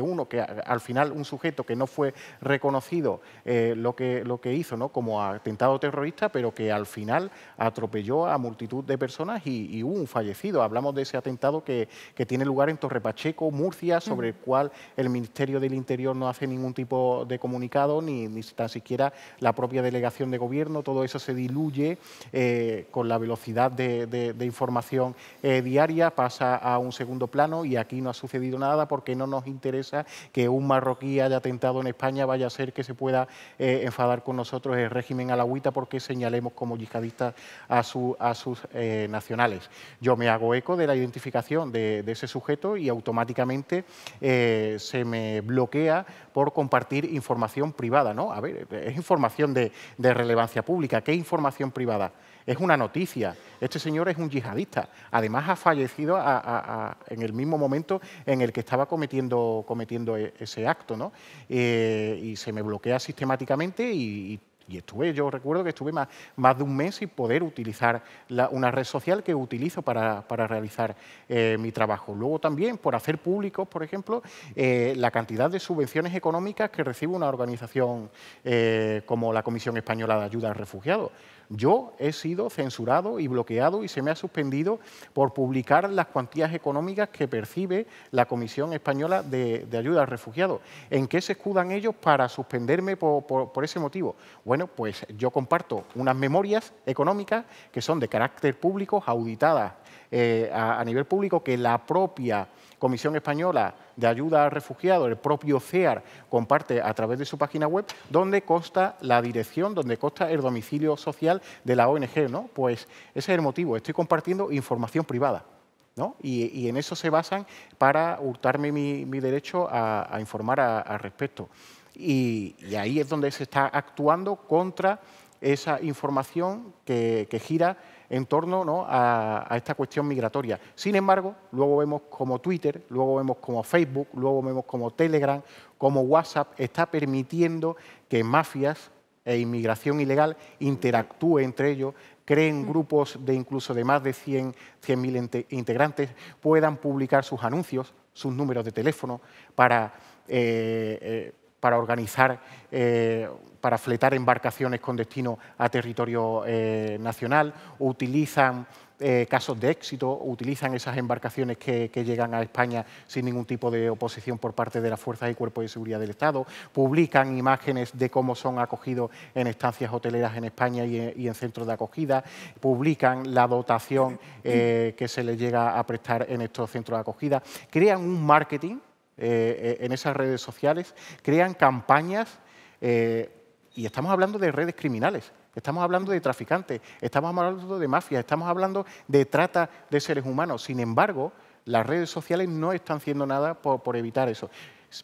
uno, que al final un sujeto que no fue reconocido eh, lo, que, lo que hizo ¿no? como atentado terrorista, pero que al final atropelló a multitud de personas y, hubo un fallecido. Hablamos de ese atentado que, tiene lugar en Torrepacheco, Murcia, sobre el cual el Ministerio del Interior no hace ningún tipo de comunicado, ni, tan siquiera la propia delegación de gobierno, todo eso se diluye eh, con la velocidad de, información eh, diaria, pasa a un segundo plano y aquí no ha sucedido nada porque no nos interesa que un marroquí haya atentado en España, vaya a ser que se pueda eh, enfadar con nosotros el régimen alagüita porque señalemos como yihadistas a, sus eh, nacionales. Yo me hago eco de la identificación de, ese sujeto y automáticamente eh, se me bloquea por compartir información privada. ¿no? A ver, es información de, de relevancia pública. ¿Qué información privada? es una noticia. Este señor es un yihadista. Además, ha fallecido en el mismo momento en el que estaba cometiendo, e, ese acto. Eh, y se me bloquea sistemáticamente y, estuve, yo recuerdo que estuve más, de un mes sin poder utilizar una red social que utilizo para, realizar eh, mi trabajo. Luego también por hacer públicos, por ejemplo, eh, la cantidad de subvenciones económicas que recibe una organización como la Comisión Española de Ayuda al Refugiado. Yo he sido censurado y bloqueado y se me ha suspendido por publicar las cuantías económicas que percibe la Comisión Española de, Ayuda al Refugiado. ¿En qué se escudan ellos para suspenderme por ese motivo? Bueno, pues yo comparto unas memorias económicas que son de carácter público, auditadas eh, a, nivel público que la propia Comisión Española de Ayuda a refugiados el propio CEAR, comparte a través de su página web, donde consta la dirección, donde consta el domicilio social de la ONG. ¿no? Pues ese es el motivo, estoy compartiendo información privada. Y, en eso se basan para hurtarme mi, derecho a, informar al respecto. Y, ahí es donde se está actuando contra esa información que gira en torno a, esta cuestión migratoria. Sin embargo, luego vemos como Twitter, luego vemos como Facebook, luego vemos como Telegram, como WhatsApp está permitiendo que mafias e inmigración ilegal interactúe entre ellos, creen mm. grupos de incluso de más de 100.000 integrantes, puedan publicar sus anuncios, sus números de teléfono para... Eh, eh, para organizar, eh, para fletar embarcaciones con destino a territorio eh, nacional, utilizan eh, casos de éxito, utilizan esas embarcaciones que, llegan a España sin ningún tipo de oposición por parte de las fuerzas y cuerpos de seguridad del Estado, publican imágenes de cómo son acogidos en estancias hoteleras en España y en, centros de acogida, publican la dotación que se les llega a prestar en estos centros de acogida, crean un marketing eh, eh, en esas redes sociales, crean campañas eh, y estamos hablando de redes criminales, estamos hablando de traficantes, estamos hablando de mafias, estamos hablando de trata de seres humanos. Sin embargo, las redes sociales no están haciendo nada por, evitar eso.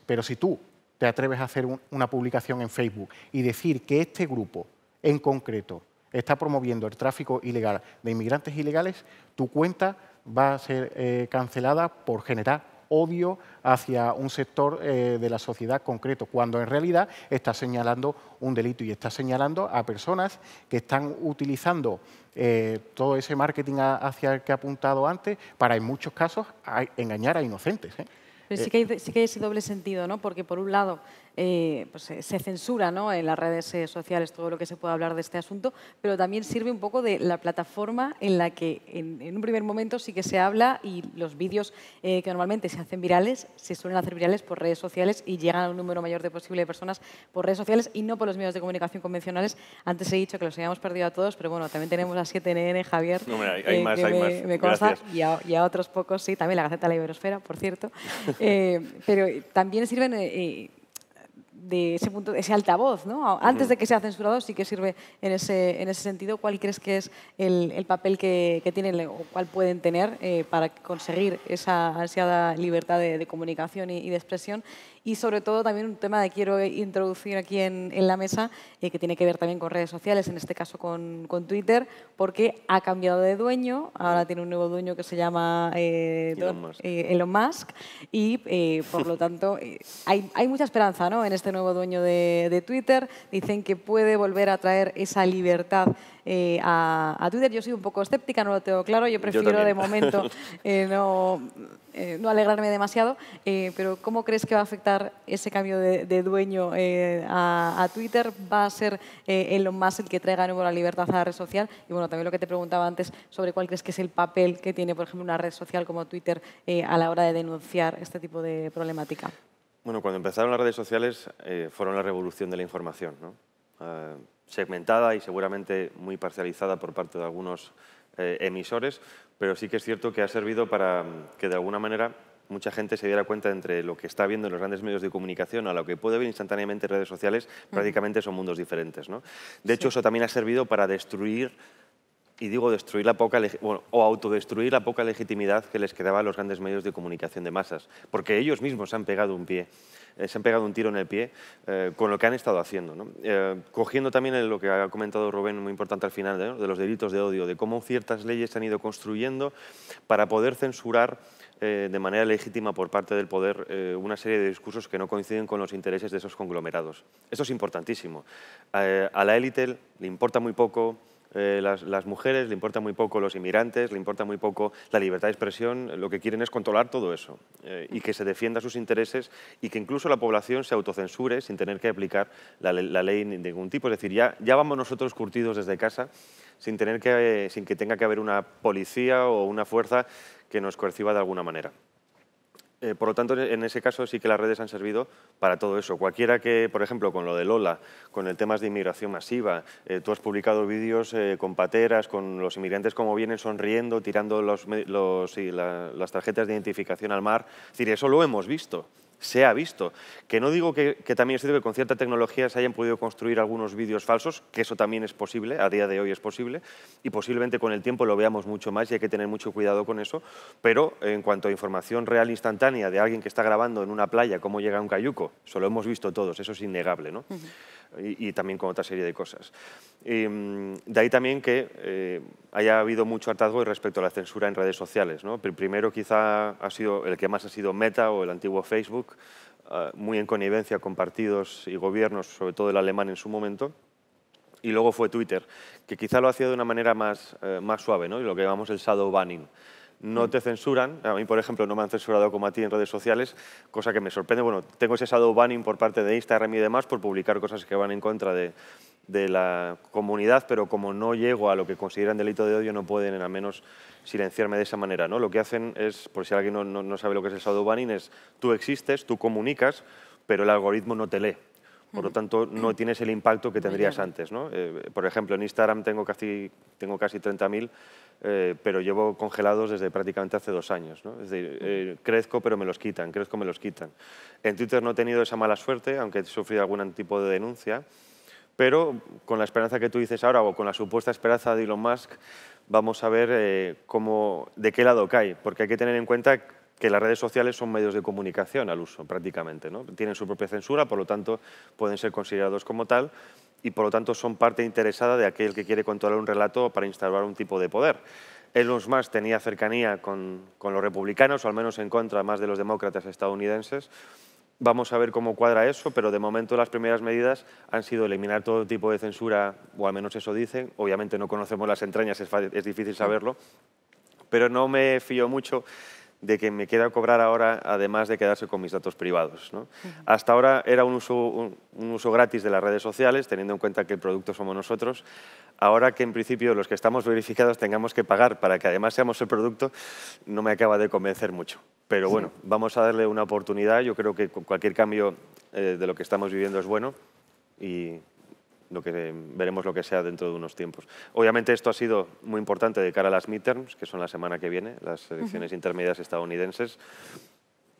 Pero si tú te atreves a hacer una publicación en Facebook y decir que este grupo en concreto está promoviendo el tráfico ilegal de inmigrantes ilegales, tu cuenta va a ser cancelada por generar odio hacia un sector eh, de la sociedad concreto, cuando en realidad está señalando un delito y está señalando a personas que están utilizando eh, todo ese marketing hacia el que he apuntado antes para, en muchos casos, engañar a inocentes. ¿eh? sí que, hay, sí que hay ese doble sentido, ¿no? Porque, por un lado, eh, pues eh, se censura ¿no? en las redes eh, sociales todo lo que se pueda hablar de este asunto, pero también sirve un poco de la plataforma en la que en, un primer momento sí que se habla y los vídeos que normalmente se hacen virales se suelen hacer virales por redes sociales y llegan a un número mayor de posible de personas por redes sociales y no por los medios de comunicación convencionales. Antes he dicho que los habíamos perdido a todos, pero bueno, también tenemos a 7NN, Javier, no, hay más, hay más. y a, y a, otros pocos, sí, también la Gaceta de la Iberosfera, por cierto. pero también sirven de ese, punto, ese altavoz, ¿no? Antes de que sea censurado sí que sirve en ese, en ese sentido. ¿Cuál crees que es el, el papel que, tienen o cuál pueden tener eh, para conseguir esa ansiada libertad de, comunicación y de expresión? y sobre todo también un tema que quiero introducir aquí en, la mesa, eh, que tiene que ver también con redes sociales, en este caso con, Twitter, porque ha cambiado de dueño, ahora tiene un nuevo dueño que se llama eh, eh, Elon, Musk. y por lo tanto hay, mucha esperanza en este nuevo dueño de, Twitter. Dicen que puede volver a traer esa libertad a, Twitter. Yo soy un poco escéptica, no lo tengo claro, yo prefiero de momento no, no alegrarme demasiado, pero ¿cómo crees que va a afectar ese cambio de, dueño eh, a, Twitter? ¿Va a ser eh, más más el que traiga de nuevo la libertad a la red social? Y bueno, también lo que te preguntaba antes sobre cuál crees que es el papel que tiene, por ejemplo, una red social como Twitter eh, a la hora de denunciar este tipo de problemática. Bueno, cuando empezaron las redes sociales eh, fueron la revolución de la información, ¿no? segmentada y seguramente muy parcializada por parte de algunos emisores, pero sí que es cierto que ha servido para que de alguna manera mucha gente se diera cuenta entre lo que está viendo en los grandes medios de comunicación a lo que puede ver instantáneamente en redes sociales, prácticamente son mundos diferentes. De hecho, eso también ha servido para destruir y digo destruir la poca o autodestruir la poca legitimidad que les quedaba a los grandes medios de comunicación de masas, porque ellos mismos se han pegado un pie, eh, se han pegado un tiro en el pie eh, con lo que han estado haciendo, eh, cogiendo también lo que ha comentado Rubén, muy importante al final, de los delitos de odio, de cómo ciertas leyes se han ido construyendo para poder censurar eh, de manera legítima por parte del poder eh, una serie de discursos que no coinciden con los intereses de esos conglomerados. Esto es importantísimo. Eh, a la élite le importa muy poco eh, las, mujeres, le importa muy poco los inmigrantes, le importa muy poco la libertad de expresión, lo que quieren es controlar todo eso eh, y que se defienda sus intereses y que incluso la población se autocensure sin tener que aplicar la, ley de ningún tipo. Es decir, ya, ya vamos nosotros curtidos desde casa sin, tener que, sin que tenga que haber una policía o una fuerza que nos coerciva de alguna manera. Eh, por lo tanto, e, en ese caso sí que las redes han servido para todo eso. Cualquiera que, por ejemplo, con lo de Lola, con el tema de inmigración masiva, eh, tú has publicado vídeos eh, con pateras, con los inmigrantes como vienen sonriendo, tirando las tarjetas de identificación al mar. Es decir, eso lo hemos visto se ha visto. Que no digo que, también es cierto que con cierta tecnología se hayan podido construir algunos vídeos falsos, que eso también es posible, a día de hoy es posible, y posiblemente con el tiempo lo veamos mucho más y hay que tener mucho cuidado con eso, pero en cuanto a información real instantánea de alguien que está grabando en una playa cómo llega un cayuco, eso lo hemos visto todos, eso es innegable. ¿no? y, también con otra serie de cosas. Mm, de ahí también que eh, haya habido mucho hartazgo respecto a la censura en redes sociales. ¿no? Primero quizá ha sido el que más ha sido Meta o el antiguo Facebook, ah, muy en connivencia con partidos y gobiernos, sobre todo el alemán en su momento, y luego fue Twitter, que quizá lo hacía de una manera más, eh, suave, ¿no? lo que llamamos el shadow banning no te censuran. A mí, por ejemplo, no me han censurado como a ti en redes sociales, cosa que me sorprende. Bueno, tengo ese shadow banning por parte de Instagram y demás por publicar cosas que van en contra de, la comunidad, pero como no llego a lo que consideran delito de odio, no pueden al menos silenciarme de esa manera. ¿no? Lo que hacen es, por si alguien no, sabe lo que es el shadow banning, es tú existes, tú comunicas, pero el algoritmo no te lee por lo tanto no tienes el impacto que tendrías antes. Eh, por ejemplo, en Instagram tengo casi, tengo casi 30.000, eh, pero llevo congelados desde prácticamente hace dos años. Eh, crezco pero me los quitan, crezco me los quitan. En Twitter no he tenido esa mala suerte, aunque he sufrido algún tipo de denuncia, pero con la esperanza que tú dices ahora o con la supuesta esperanza de Elon Musk, vamos a ver cómo, de qué lado cae, porque hay que tener en cuenta que las redes sociales son medios de comunicación al uso prácticamente. ¿no? Tienen su propia censura, por lo tanto pueden ser considerados como tal y por lo tanto son parte interesada de aquel que quiere controlar un relato para instaurar un tipo de poder. Elon Musk tenía cercanía con, con los republicanos, o al menos en contra más de los demócratas estadounidenses, Vamos a ver cómo cuadra eso, pero de momento las primeras medidas han sido eliminar todo tipo de censura, o al menos eso dicen. Obviamente no conocemos las entrañas, es, es difícil saberlo, pero no me fío mucho de que me quiera cobrar ahora, además de quedarse con mis datos privados. Hasta ahora era un uso, gratis de las redes sociales, teniendo en cuenta que el producto somos nosotros. Ahora que en principio los que estamos verificados tengamos que pagar para que además seamos el producto, no me acaba de convencer mucho. Pero bueno, vamos a darle una oportunidad. Yo creo que cualquier cambio eh, de lo que estamos viviendo es bueno y lo que veremos lo que sea dentro de unos tiempos. Obviamente esto ha sido muy importante de cara a las midterms, que son la semana que viene, las elecciones intermedias estadounidenses.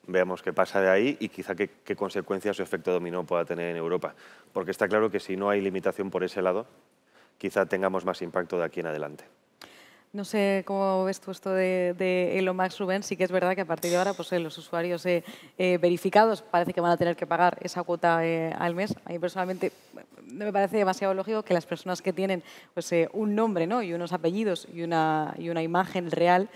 Veamos qué pasa de ahí y quizá qué, qué consecuencias o efecto dominó pueda tener en Europa. Porque está claro que si no hay limitación por ese lado, quizá tengamos más impacto de aquí en adelante. No sé cómo ves tú esto de, Elon Musk, Rubén. Sí que es verdad que a partir de ahora pues, eh, los usuarios eh, eh, verificados parece que van a tener que pagar esa cuota al mes. A mí personalmente no me parece demasiado lógico que las personas que tienen pues, un nombre ¿no? y unos apellidos y una, y una imagen real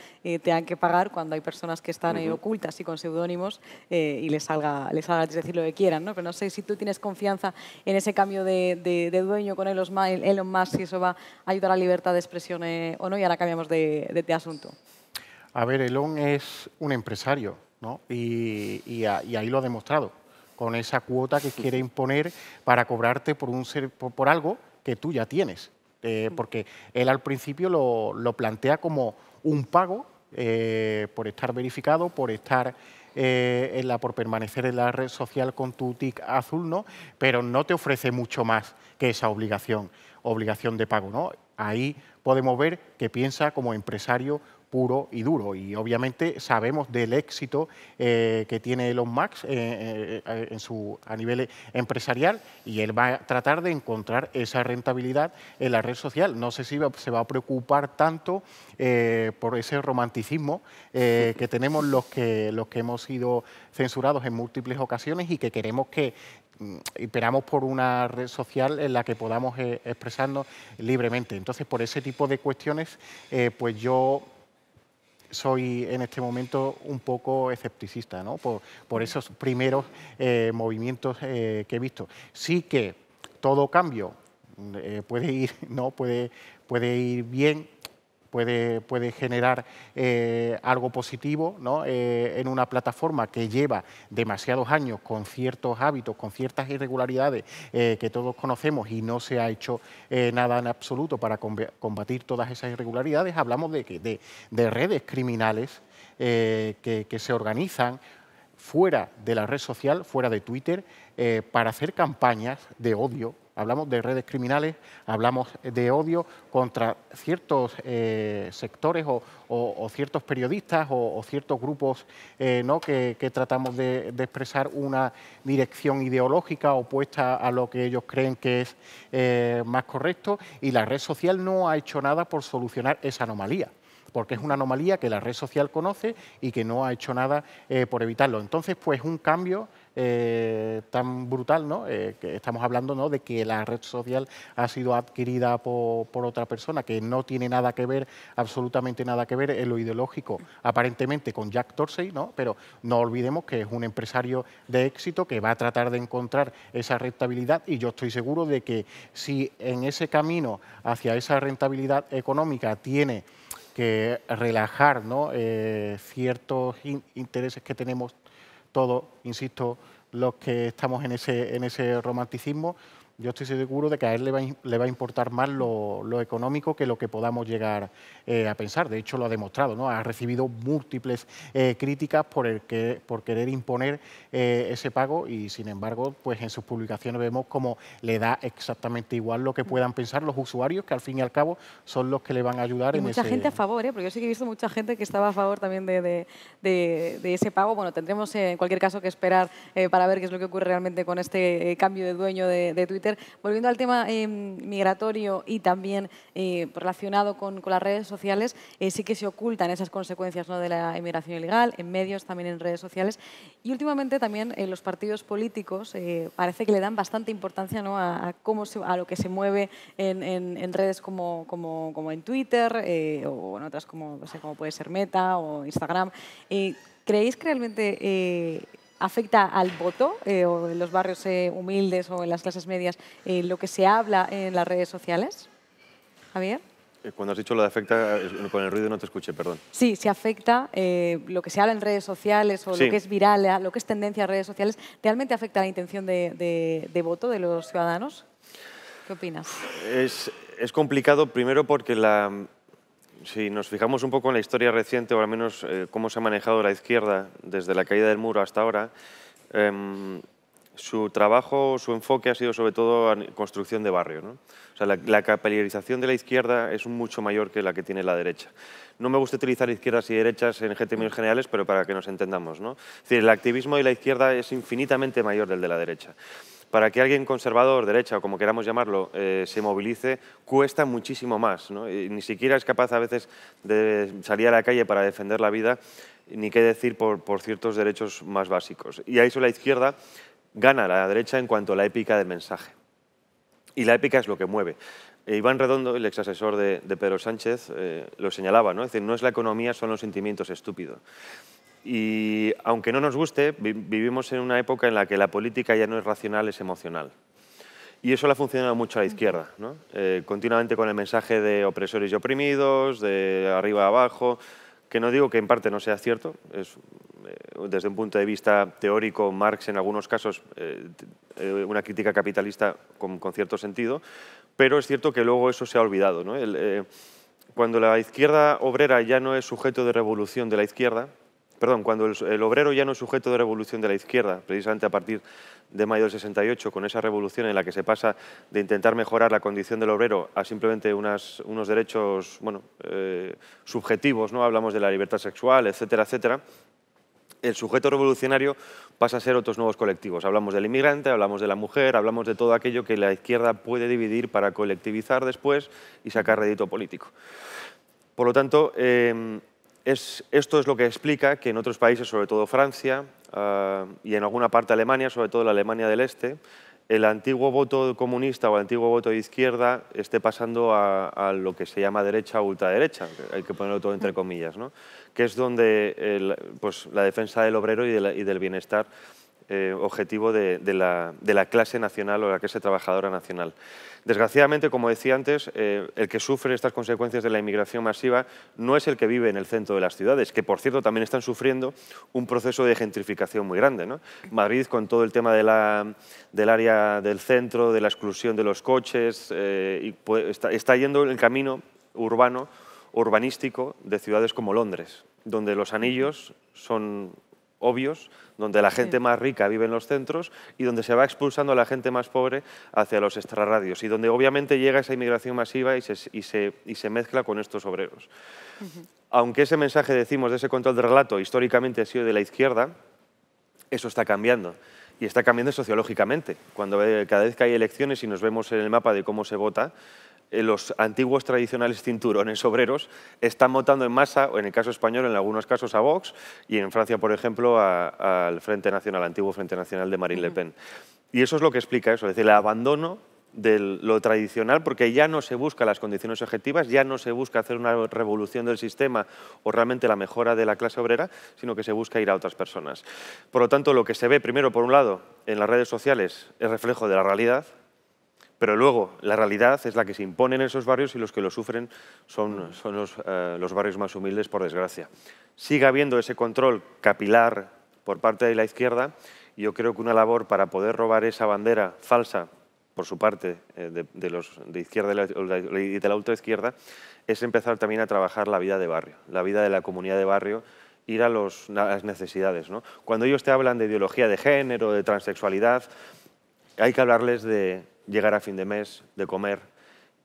tengan que pagar cuando hay personas que están ocultas y con seudónimos y les salga, les decir lo que quieran. ¿no? Pero no sé si tú tienes confianza en ese cambio de, dueño con Elon Musk, si eso va a ayudar a la libertad de expresión o no cambiamos de, este asunto. A ver, Elon es un empresario, ¿no? Y, ahí lo ha demostrado, con esa cuota que quiere imponer para cobrarte por, un ser, por, algo que tú ya tienes. Eh, porque él al principio lo, plantea como un pago eh, por estar verificado, por estar eh, en la, por permanecer en la red social con tu tic azul, ¿no? Pero no te ofrece mucho más que esa obligación obligación de pago. ¿no? Ahí podemos ver que piensa como empresario puro y duro. Y obviamente sabemos del éxito eh, que tiene Elon Musk eh, eh, en su, a nivel empresarial y él va a tratar de encontrar esa rentabilidad en la red social. No sé si se va a preocupar tanto por ese romanticismo que tenemos los que, los que hemos sido censurados en múltiples ocasiones y que queremos que Mm, esperamos por una red social en la que podamos eh, expresarnos libremente. Entonces, por ese tipo de cuestiones, eh, pues yo soy en este momento un poco escepticista, Por, esos primeros eh, movimientos que he visto. Sí que todo cambio puede ir, ¿no? Puede, puede ir bien puede, generar eh, algo positivo eh, en una plataforma que lleva demasiados años con ciertos hábitos, con ciertas irregularidades eh, que todos conocemos y no se ha hecho nada en absoluto para combatir todas esas irregularidades. Hablamos de, de, redes criminales que, se organizan fuera de la red social, fuera de Twitter, para hacer campañas de odio Hablamos de redes criminales, hablamos de odio contra ciertos eh, sectores o, ciertos periodistas o, ciertos grupos eh, ¿no? que, tratamos de, expresar una dirección ideológica opuesta a lo que ellos creen que es eh, más correcto y la red social no ha hecho nada por solucionar esa anomalía porque es una anomalía que la red social conoce y que no ha hecho nada por evitarlo. Entonces, pues un cambio eh, tan brutal, ¿no? Eh, que estamos hablando de que la red social ha sido adquirida por, otra persona que no tiene nada que ver, absolutamente nada que ver en lo ideológico, aparentemente con Jack Dorsey, ¿no? pero no olvidemos que es un empresario de éxito que va a tratar de encontrar esa rentabilidad y yo estoy seguro de que si en ese camino hacia esa rentabilidad económica tiene que relajar ¿no? Eh, ciertos intereses que tenemos todos, insisto, los que estamos en ese, en ese romanticismo, yo estoy seguro de que a él le va, a importar más lo, lo, económico que lo que podamos llegar eh, a pensar. De hecho, lo ha demostrado, ¿no? Ha recibido múltiples eh, críticas por, el que, por querer imponer eh, ese pago y, sin embargo, pues en sus publicaciones vemos cómo le da exactamente igual lo que puedan pensar los usuarios, que al fin y al cabo son los que le van a ayudar. Y mucha gente a favor, porque yo sí que he visto mucha gente que estaba a favor también de ese pago. Bueno, tendremos en cualquier caso que esperar para ver qué es lo que ocurre realmente con este cambio de dueño de Twitter Volviendo al tema eh, migratorio y también eh, relacionado con, las redes sociales, eh, sí que se ocultan esas consecuencias de la inmigración ilegal en medios, también en redes sociales. Y últimamente también los partidos políticos parece que le dan bastante importancia a, cómo a lo que se mueve en, redes como, como, en Twitter o en otras como, como puede ser Meta o Instagram. ¿Creéis que realmente afecta al voto eh, o en los barrios eh, humildes o en las clases medias eh, lo que se habla en las redes sociales? Javier. Cuando has dicho lo de afecta, con el ruido no te escuché, perdón. Sí, si afecta lo que se habla en redes sociales o lo que es viral, lo que es tendencia en redes sociales, ¿realmente afecta la intención de, voto de los ciudadanos? ¿Qué opinas? es complicado primero porque la, si nos fijamos un poco en la historia reciente, o al menos eh, cómo se ha manejado la izquierda desde la caída del muro hasta ahora, em, su trabajo, su enfoque ha sido sobre todo en construcción de barrio. ¿no? O sea, la, la, capilarización de la izquierda es mucho mayor que la que tiene la derecha. No me gusta utilizar izquierdas y derechas en términos generales, pero para que nos entendamos. ¿no? Es decir, el activismo de la izquierda es infinitamente mayor del de la derecha para que alguien conservador, derecha o como queramos llamarlo, eh, se movilice, cuesta muchísimo más. ni siquiera es capaz a veces de salir a la calle para defender la vida, ni qué decir por, por ciertos derechos más básicos. Y a eso la izquierda gana a la derecha en cuanto a la épica del mensaje. Y la épica es lo que mueve. E Iván Redondo, el ex asesor de, Pedro Sánchez, eh, lo señalaba, ¿no? no es la economía, son los sentimientos estúpidos. Y aunque no nos guste, vivimos en una época en la que la política ya no es racional, es emocional. Y eso le ha funcionado mucho a la izquierda, ¿no? Eh, continuamente con el mensaje de opresores y oprimidos, de arriba a abajo, que no digo que en parte no sea cierto, es, eh, desde un punto de vista teórico, Marx en algunos casos, eh, una crítica capitalista con, cierto sentido, pero es cierto que luego eso se ha olvidado. cuando la izquierda obrera ya no es sujeto de revolución de la izquierda, perdón, cuando el, obrero ya no es sujeto de revolución de la izquierda, precisamente a partir de mayo del 68, con esa revolución en la que se pasa de intentar mejorar la condición del obrero a simplemente unas, unos derechos bueno, eh, subjetivos, ¿no? hablamos de la libertad sexual, etcétera, etcétera, el sujeto revolucionario pasa a ser otros nuevos colectivos. Hablamos del inmigrante, hablamos de la mujer, hablamos de todo aquello que la izquierda puede dividir para colectivizar después y sacar rédito político. Por lo tanto, em, esto es lo que explica que en otros países, sobre todo Francia ah, y en alguna parte Alemania, sobre todo la Alemania del Este, el antiguo voto comunista o el antiguo voto de izquierda esté pasando a, lo que se llama derecha o ultraderecha, hay que ponerlo todo entre comillas, que es donde pues, la defensa del obrero y, y del bienestar eh, objetivo de, la, clase nacional o la clase trabajadora nacional. Desgraciadamente, como decía antes, eh, el que sufre estas consecuencias de la inmigración masiva no es el que vive en el centro de las ciudades, que por cierto también están sufriendo un proceso de gentrificación muy grande. Madrid, con todo el tema del área del centro, de la exclusión de los coches, eh, y está, está yendo el camino urbano urbanístico de ciudades como Londres, donde los anillos son obvios, donde la gente más rica vive en los centros y donde se va expulsando a la gente más pobre hacia los extrarradios y donde obviamente llega esa inmigración masiva y se, mezcla con estos obreros. Aunque ese mensaje, decimos, de ese control de relato históricamente ha sido de la izquierda, eso está cambiando. Y está cambiando sociológicamente. Cuando cada vez que hay elecciones y nos vemos en el mapa de cómo se vota, eh, los antiguos tradicionales cinturones obreros están votando en masa, en el caso español en algunos casos a Vox y en Francia, por ejemplo, al Frente Nacional, antiguo Frente Nacional de Marine Le Pen. Y eso es lo que explica eso, es decir, el abandono de lo tradicional, porque ya no se busca las condiciones objetivas, ya no se busca hacer una revolución del sistema o realmente la mejora de la clase obrera, sino que se busca ir a otras personas. Por lo tanto, lo que se ve primero, por un lado, en las redes sociales es reflejo de la realidad, pero luego la realidad es la que se impone en esos barrios y los que lo sufren son, son los, eh, barrios más humildes, por desgracia. Sigue habiendo ese control capilar por parte de la izquierda y yo creo que una labor para poder robar esa bandera falsa por su parte, eh, de, de, los, de izquierda y de la ultraizquierda, es empezar también a trabajar la vida de barrio, la vida de la comunidad de barrio, ir a, las necesidades. Cuando ellos te hablan de ideología de género, de transexualidad, hay que hablarles de llegar a fin de mes, de comer,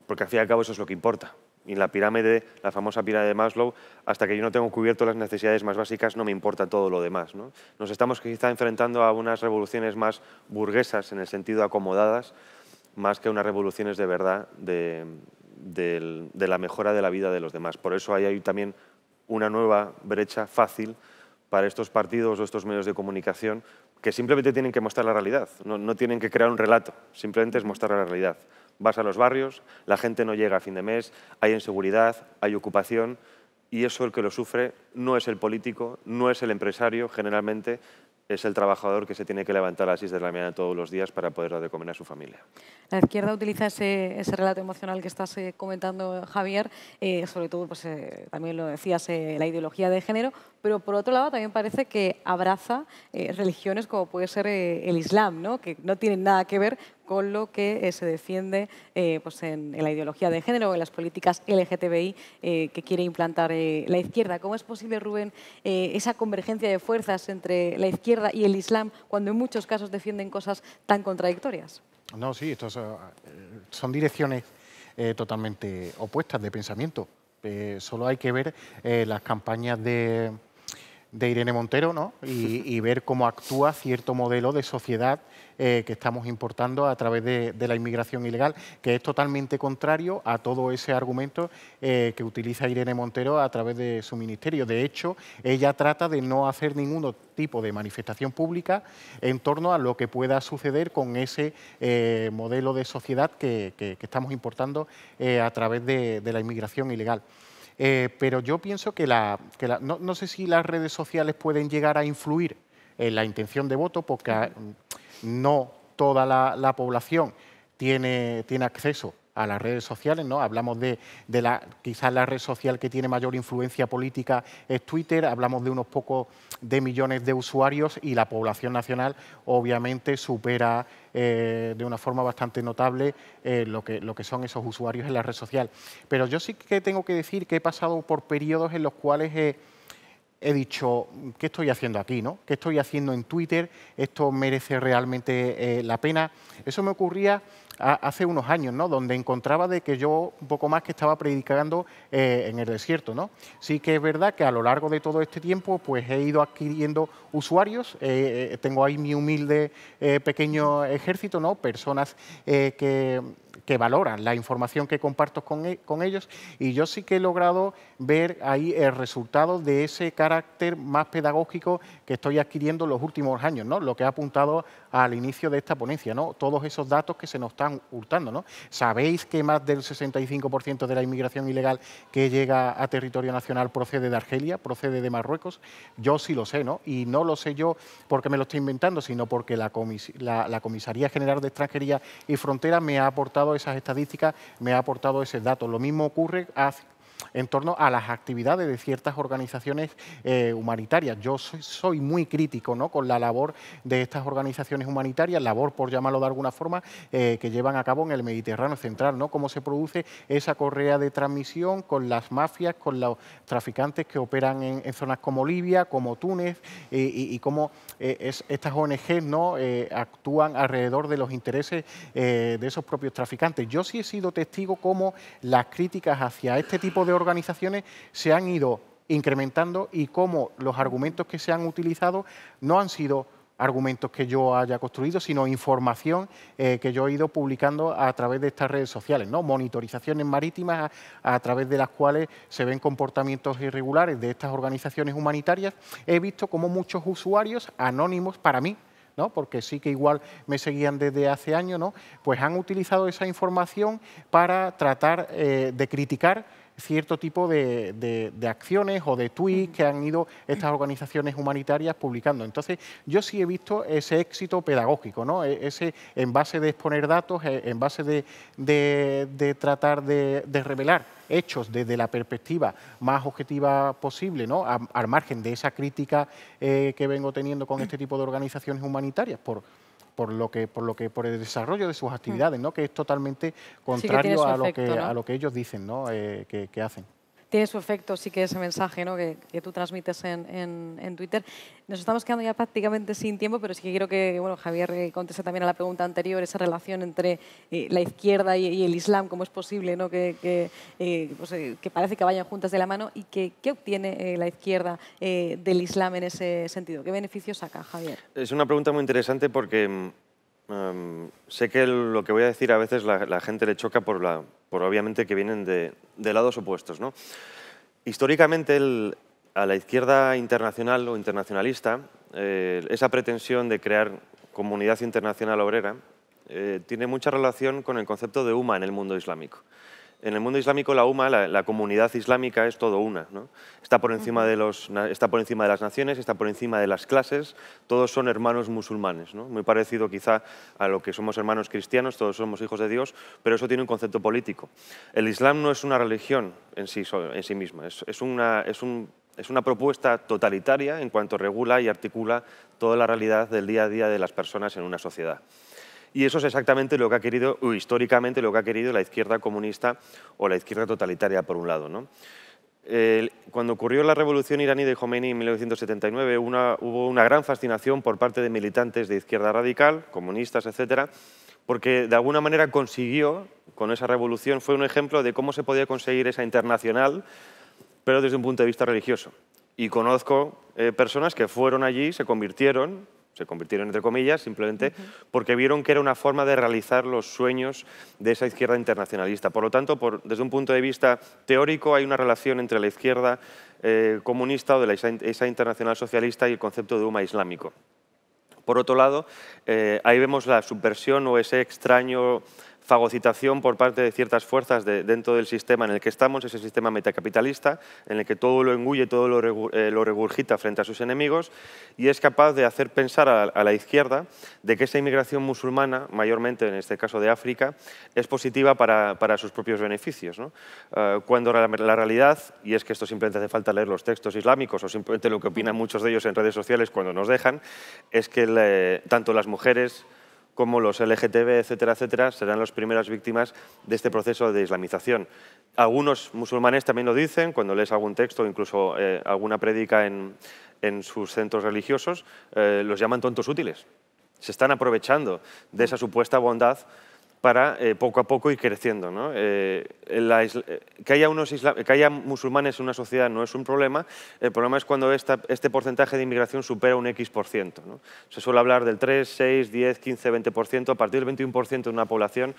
porque al fin y al cabo eso es lo que importa. Y en la pirámide, la famosa pirámide de Maslow, hasta que yo no tengo cubierto las necesidades más básicas, no me importa todo lo demás. Nos estamos quizá enfrentando a unas revoluciones más burguesas, en el sentido acomodadas, más que unas revoluciones de verdad de, de la mejora de la vida de los demás. Por eso ahí hay también una nueva brecha fácil para estos partidos o estos medios de comunicación que simplemente tienen que mostrar la realidad, no, tienen que crear un relato, simplemente es mostrar la realidad. Vas a los barrios, la gente no llega a fin de mes, hay inseguridad, hay ocupación y eso el que lo sufre no es el político, no es el empresario generalmente, es el trabajador que se tiene que levantar a las 6 de la mañana todos los días para poder dar de comer a su familia. La izquierda utiliza ese, relato emocional que estás eh, comentando, Javier, eh, sobre todo, pues eh, también lo decías, la ideología de género, pero por otro lado también parece que abraza religiones como puede ser el Islam, ¿no? que no tienen nada que ver con lo que eh, se defiende eh, pues en, la ideología de género, en las políticas LGTBI eh, que quiere implantar la izquierda. ¿Cómo es posible, Rubén, esa convergencia de fuerzas entre la izquierda y el Islam cuando en muchos casos defienden cosas tan contradictorias? No, sí, estos son direcciones totalmente opuestas de pensamiento. solo hay que ver las campañas de de Irene Montero ¿no? y, ver cómo actúa cierto modelo de sociedad eh, que estamos importando a través de, la inmigración ilegal, que es totalmente contrario a todo ese argumento eh, que utiliza Irene Montero a través de su ministerio. De hecho, ella trata de no hacer ningún tipo de manifestación pública en torno a lo que pueda suceder con ese eh, modelo de sociedad que, estamos importando a través de la inmigración ilegal. Eh, pero yo pienso que, la, que la no, no, sé si las redes sociales pueden llegar a influir en la intención de voto porque mm, no toda la, población tiene acceso a las redes sociales, ¿no? Hablamos de, la, quizás la red social que tiene mayor influencia política es Twitter, hablamos de unos pocos de millones de usuarios y la población nacional obviamente supera eh, de una forma bastante notable eh, lo, que, son esos usuarios en la red social. Pero yo sí que tengo que decir que he pasado por periodos en los cuales... he dicho, ¿qué estoy haciendo aquí? ¿no? ¿Qué estoy haciendo en Twitter? ¿Esto merece realmente eh, la pena? Eso me ocurría hace unos años, ¿no? Donde encontraba de que yo un poco más que estaba predicando eh, en el desierto, ¿no? Sí que es verdad que a lo largo de todo este tiempo, pues he ido adquiriendo usuarios, eh, eh, tengo ahí mi humilde pequeño ejército, ¿no? Personas que que valoran la información que comparto e, con, ellos y yo sí que he logrado ver ahí el resultado de ese carácter más pedagógico que estoy adquiriendo los últimos años, ¿no? lo que ha apuntado al inicio de esta ponencia, ¿no? todos esos datos que se nos están hurtando. ¿no? Sabéis que más del 65% de la inmigración ilegal que llega a territorio nacional procede de Argelia, procede de Marruecos, yo sí lo sé, ¿no? y no lo sé yo porque me lo estoy inventando, sino porque la, la, Comisaría General de Extranjería y Fronteras me ha aportado esas estadísticas, me ha aportado ese dato. Lo mismo ocurre hace en torno a las actividades de ciertas organizaciones eh, humanitarias. Yo soy, muy crítico ¿no? con la labor de estas organizaciones humanitarias, labor por llamarlo de alguna forma, eh, que llevan a cabo en el Mediterráneo Central, ¿no? cómo se produce esa correa de transmisión con las mafias, con los traficantes que operan en, zonas como Libia, como Túnez, y, cómo eh, estas ONGs ¿no? actúan alrededor de los intereses de esos propios traficantes. Yo sí he sido testigo cómo las críticas hacia este tipo de de organizaciones se han ido incrementando y cómo los argumentos que se han utilizado no han sido argumentos que yo haya construido, sino información eh, que yo he ido publicando a través de estas redes sociales, ¿no? monitorizaciones marítimas a, través de las cuales se ven comportamientos irregulares de estas organizaciones humanitarias. He visto como muchos usuarios anónimos para mí, ¿no? porque sí que igual me seguían desde hace años, ¿no? pues han utilizado esa información para tratar eh, de criticar cierto tipo de, acciones o de tweets que han ido estas organizaciones humanitarias publicando. Entonces, yo sí he visto ese éxito pedagógico, ¿no? E, ese en base de exponer datos, e, en base de, de tratar de revelar hechos desde la perspectiva más objetiva posible, ¿no? al margen de esa crítica eh, que vengo teniendo con este tipo de organizaciones humanitarias por por lo que por lo que por el desarrollo de sus mm. actividades, ¿no? Que es totalmente contrario a lo que a lo que ellos dicen, ¿no? Eh, que hacen tiene su efecto, sí que ese mensaje que, tú transmites en, Twitter. Nos estamos quedando ya prácticamente sin tiempo, pero sí que quiero que bueno, Javier eh, conteste también a la pregunta anterior, esa relación entre eh, la izquierda y, el Islam, cómo es posible ¿no? que, que, eh, pues, parece que vayan juntas de la mano y que, qué obtiene la izquierda del Islam en ese sentido. ¿Qué beneficios saca, Javier? Es una pregunta muy interesante porque mm, sé que lo que voy a decir a veces la, la gente le choca por, la, por obviamente que vienen de, lados opuestos. ¿no? Históricamente a la izquierda internacional o internacionalista, eh, esa pretensión de crear comunidad internacional obrera eh, tiene mucha relación con el concepto de UMA en el mundo islámico en el mundo islámico la UMA, la, comunidad islámica, es todo una. Está, por encima de las naciones, está por encima de las clases, todos son hermanos musulmanes. ¿no? Muy parecido quizá a lo que somos hermanos cristianos, todos somos hijos de Dios, pero eso tiene un concepto político. El Islam no es una religión en sí, en sí misma, es una propuesta totalitaria en cuanto regula y articula toda la realidad del día a día de las personas en una sociedad. Y eso es exactamente lo que ha querido, históricamente lo que ha querido la izquierda comunista o la izquierda totalitaria, por un lado. cuando ocurrió la revolución iraní de Khomeini en 1979, hubo una gran fascinación por parte de militantes de izquierda radical, comunistas, etcétera, porque de alguna manera consiguió, con esa revolución, fue un ejemplo de cómo se podía conseguir esa internacional, pero desde un punto de vista religioso. Y conozco eh, personas que fueron allí, se convirtieron, se convirtieron entre comillas, simplemente porque vieron que era una forma de realizar los sueños de esa izquierda internacionalista. Por lo tanto, desde un punto de vista teórico, hay una relación entre la izquierda eh, comunista o de la, esa internacional socialista y el concepto de UMA islámico. Por otro lado, eh, ahí vemos la subversión o ese extraño fagocitación por parte de ciertas fuerzas dentro del sistema en el que estamos, ese sistema metacapitalista, en el que todo lo engulle, todo eh, lo, regurgita frente a sus enemigos y es capaz de hacer pensar a, la izquierda de que esa inmigración musulmana, mayormente en este caso de África, es positiva para, sus propios beneficios. Eh, cuando la, realidad, y es que esto simplemente hace falta leer los textos islámicos o simplemente lo que opinan muchos de ellos en redes sociales cuando nos dejan, es que tanto las mujeres, como los LGTB, etcétera, etcétera, serán las primeras víctimas de este proceso de islamización. Algunos musulmanes también lo dicen, cuando lees algún texto, incluso eh, alguna prédica en, sus centros religiosos, eh, los llaman tontos útiles. Se están aprovechando de esa supuesta bondad para eh, poco a poco ir creciendo. Eh, eh, que, haya unos que, haya musulmanes en una sociedad no es un problema, el problema es cuando este porcentaje de inmigración supera un X%. ¿no? Se suele hablar del 3, 6, 10, 15, 20%, a partir del 21% de una población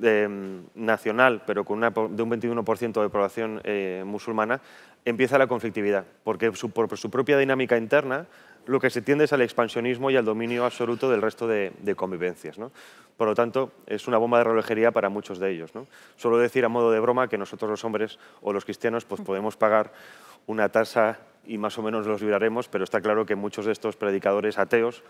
em, nacional, pero con una, de un 21% de población musulmana, empieza la conflictividad, porque su, por su propia dinámica interna lo que se tiende es al expansionismo y al dominio absoluto del resto de, convivencias. ¿no? Por lo tanto, es una bomba de relojería para muchos de ellos. ¿no? Solo decir a modo de broma que nosotros los hombres o los cristianos pues podemos pagar una tasa y más o menos los libraremos, pero está claro que muchos de estos predicadores ateos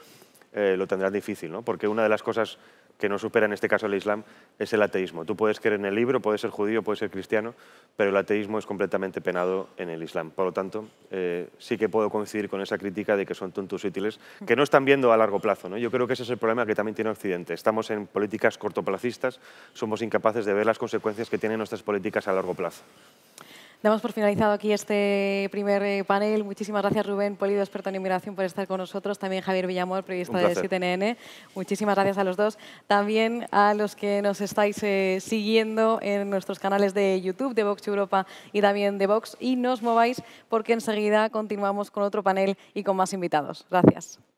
eh, lo tendrán difícil, ¿no? porque una de las cosas que no supera en este caso el Islam, es el ateísmo. Tú puedes creer en el libro, puedes ser judío, puedes ser cristiano, pero el ateísmo es completamente penado en el Islam. Por lo tanto, eh, sí que puedo coincidir con esa crítica de que son tontos útiles, que no están viendo a largo plazo. Yo creo que ese es el problema que también tiene Occidente. Estamos en políticas cortoplacistas, somos incapaces de ver las consecuencias que tienen nuestras políticas a largo plazo. Damos por finalizado aquí este primer eh, panel. Muchísimas gracias, Rubén Polido, experto en inmigración, por estar con nosotros. También Javier Villamor, periodista de 7 Muchísimas gracias a los dos. También a los que nos estáis eh, siguiendo en nuestros canales de YouTube, de Vox Europa y también de Vox. Y no os mováis porque enseguida continuamos con otro panel y con más invitados. Gracias.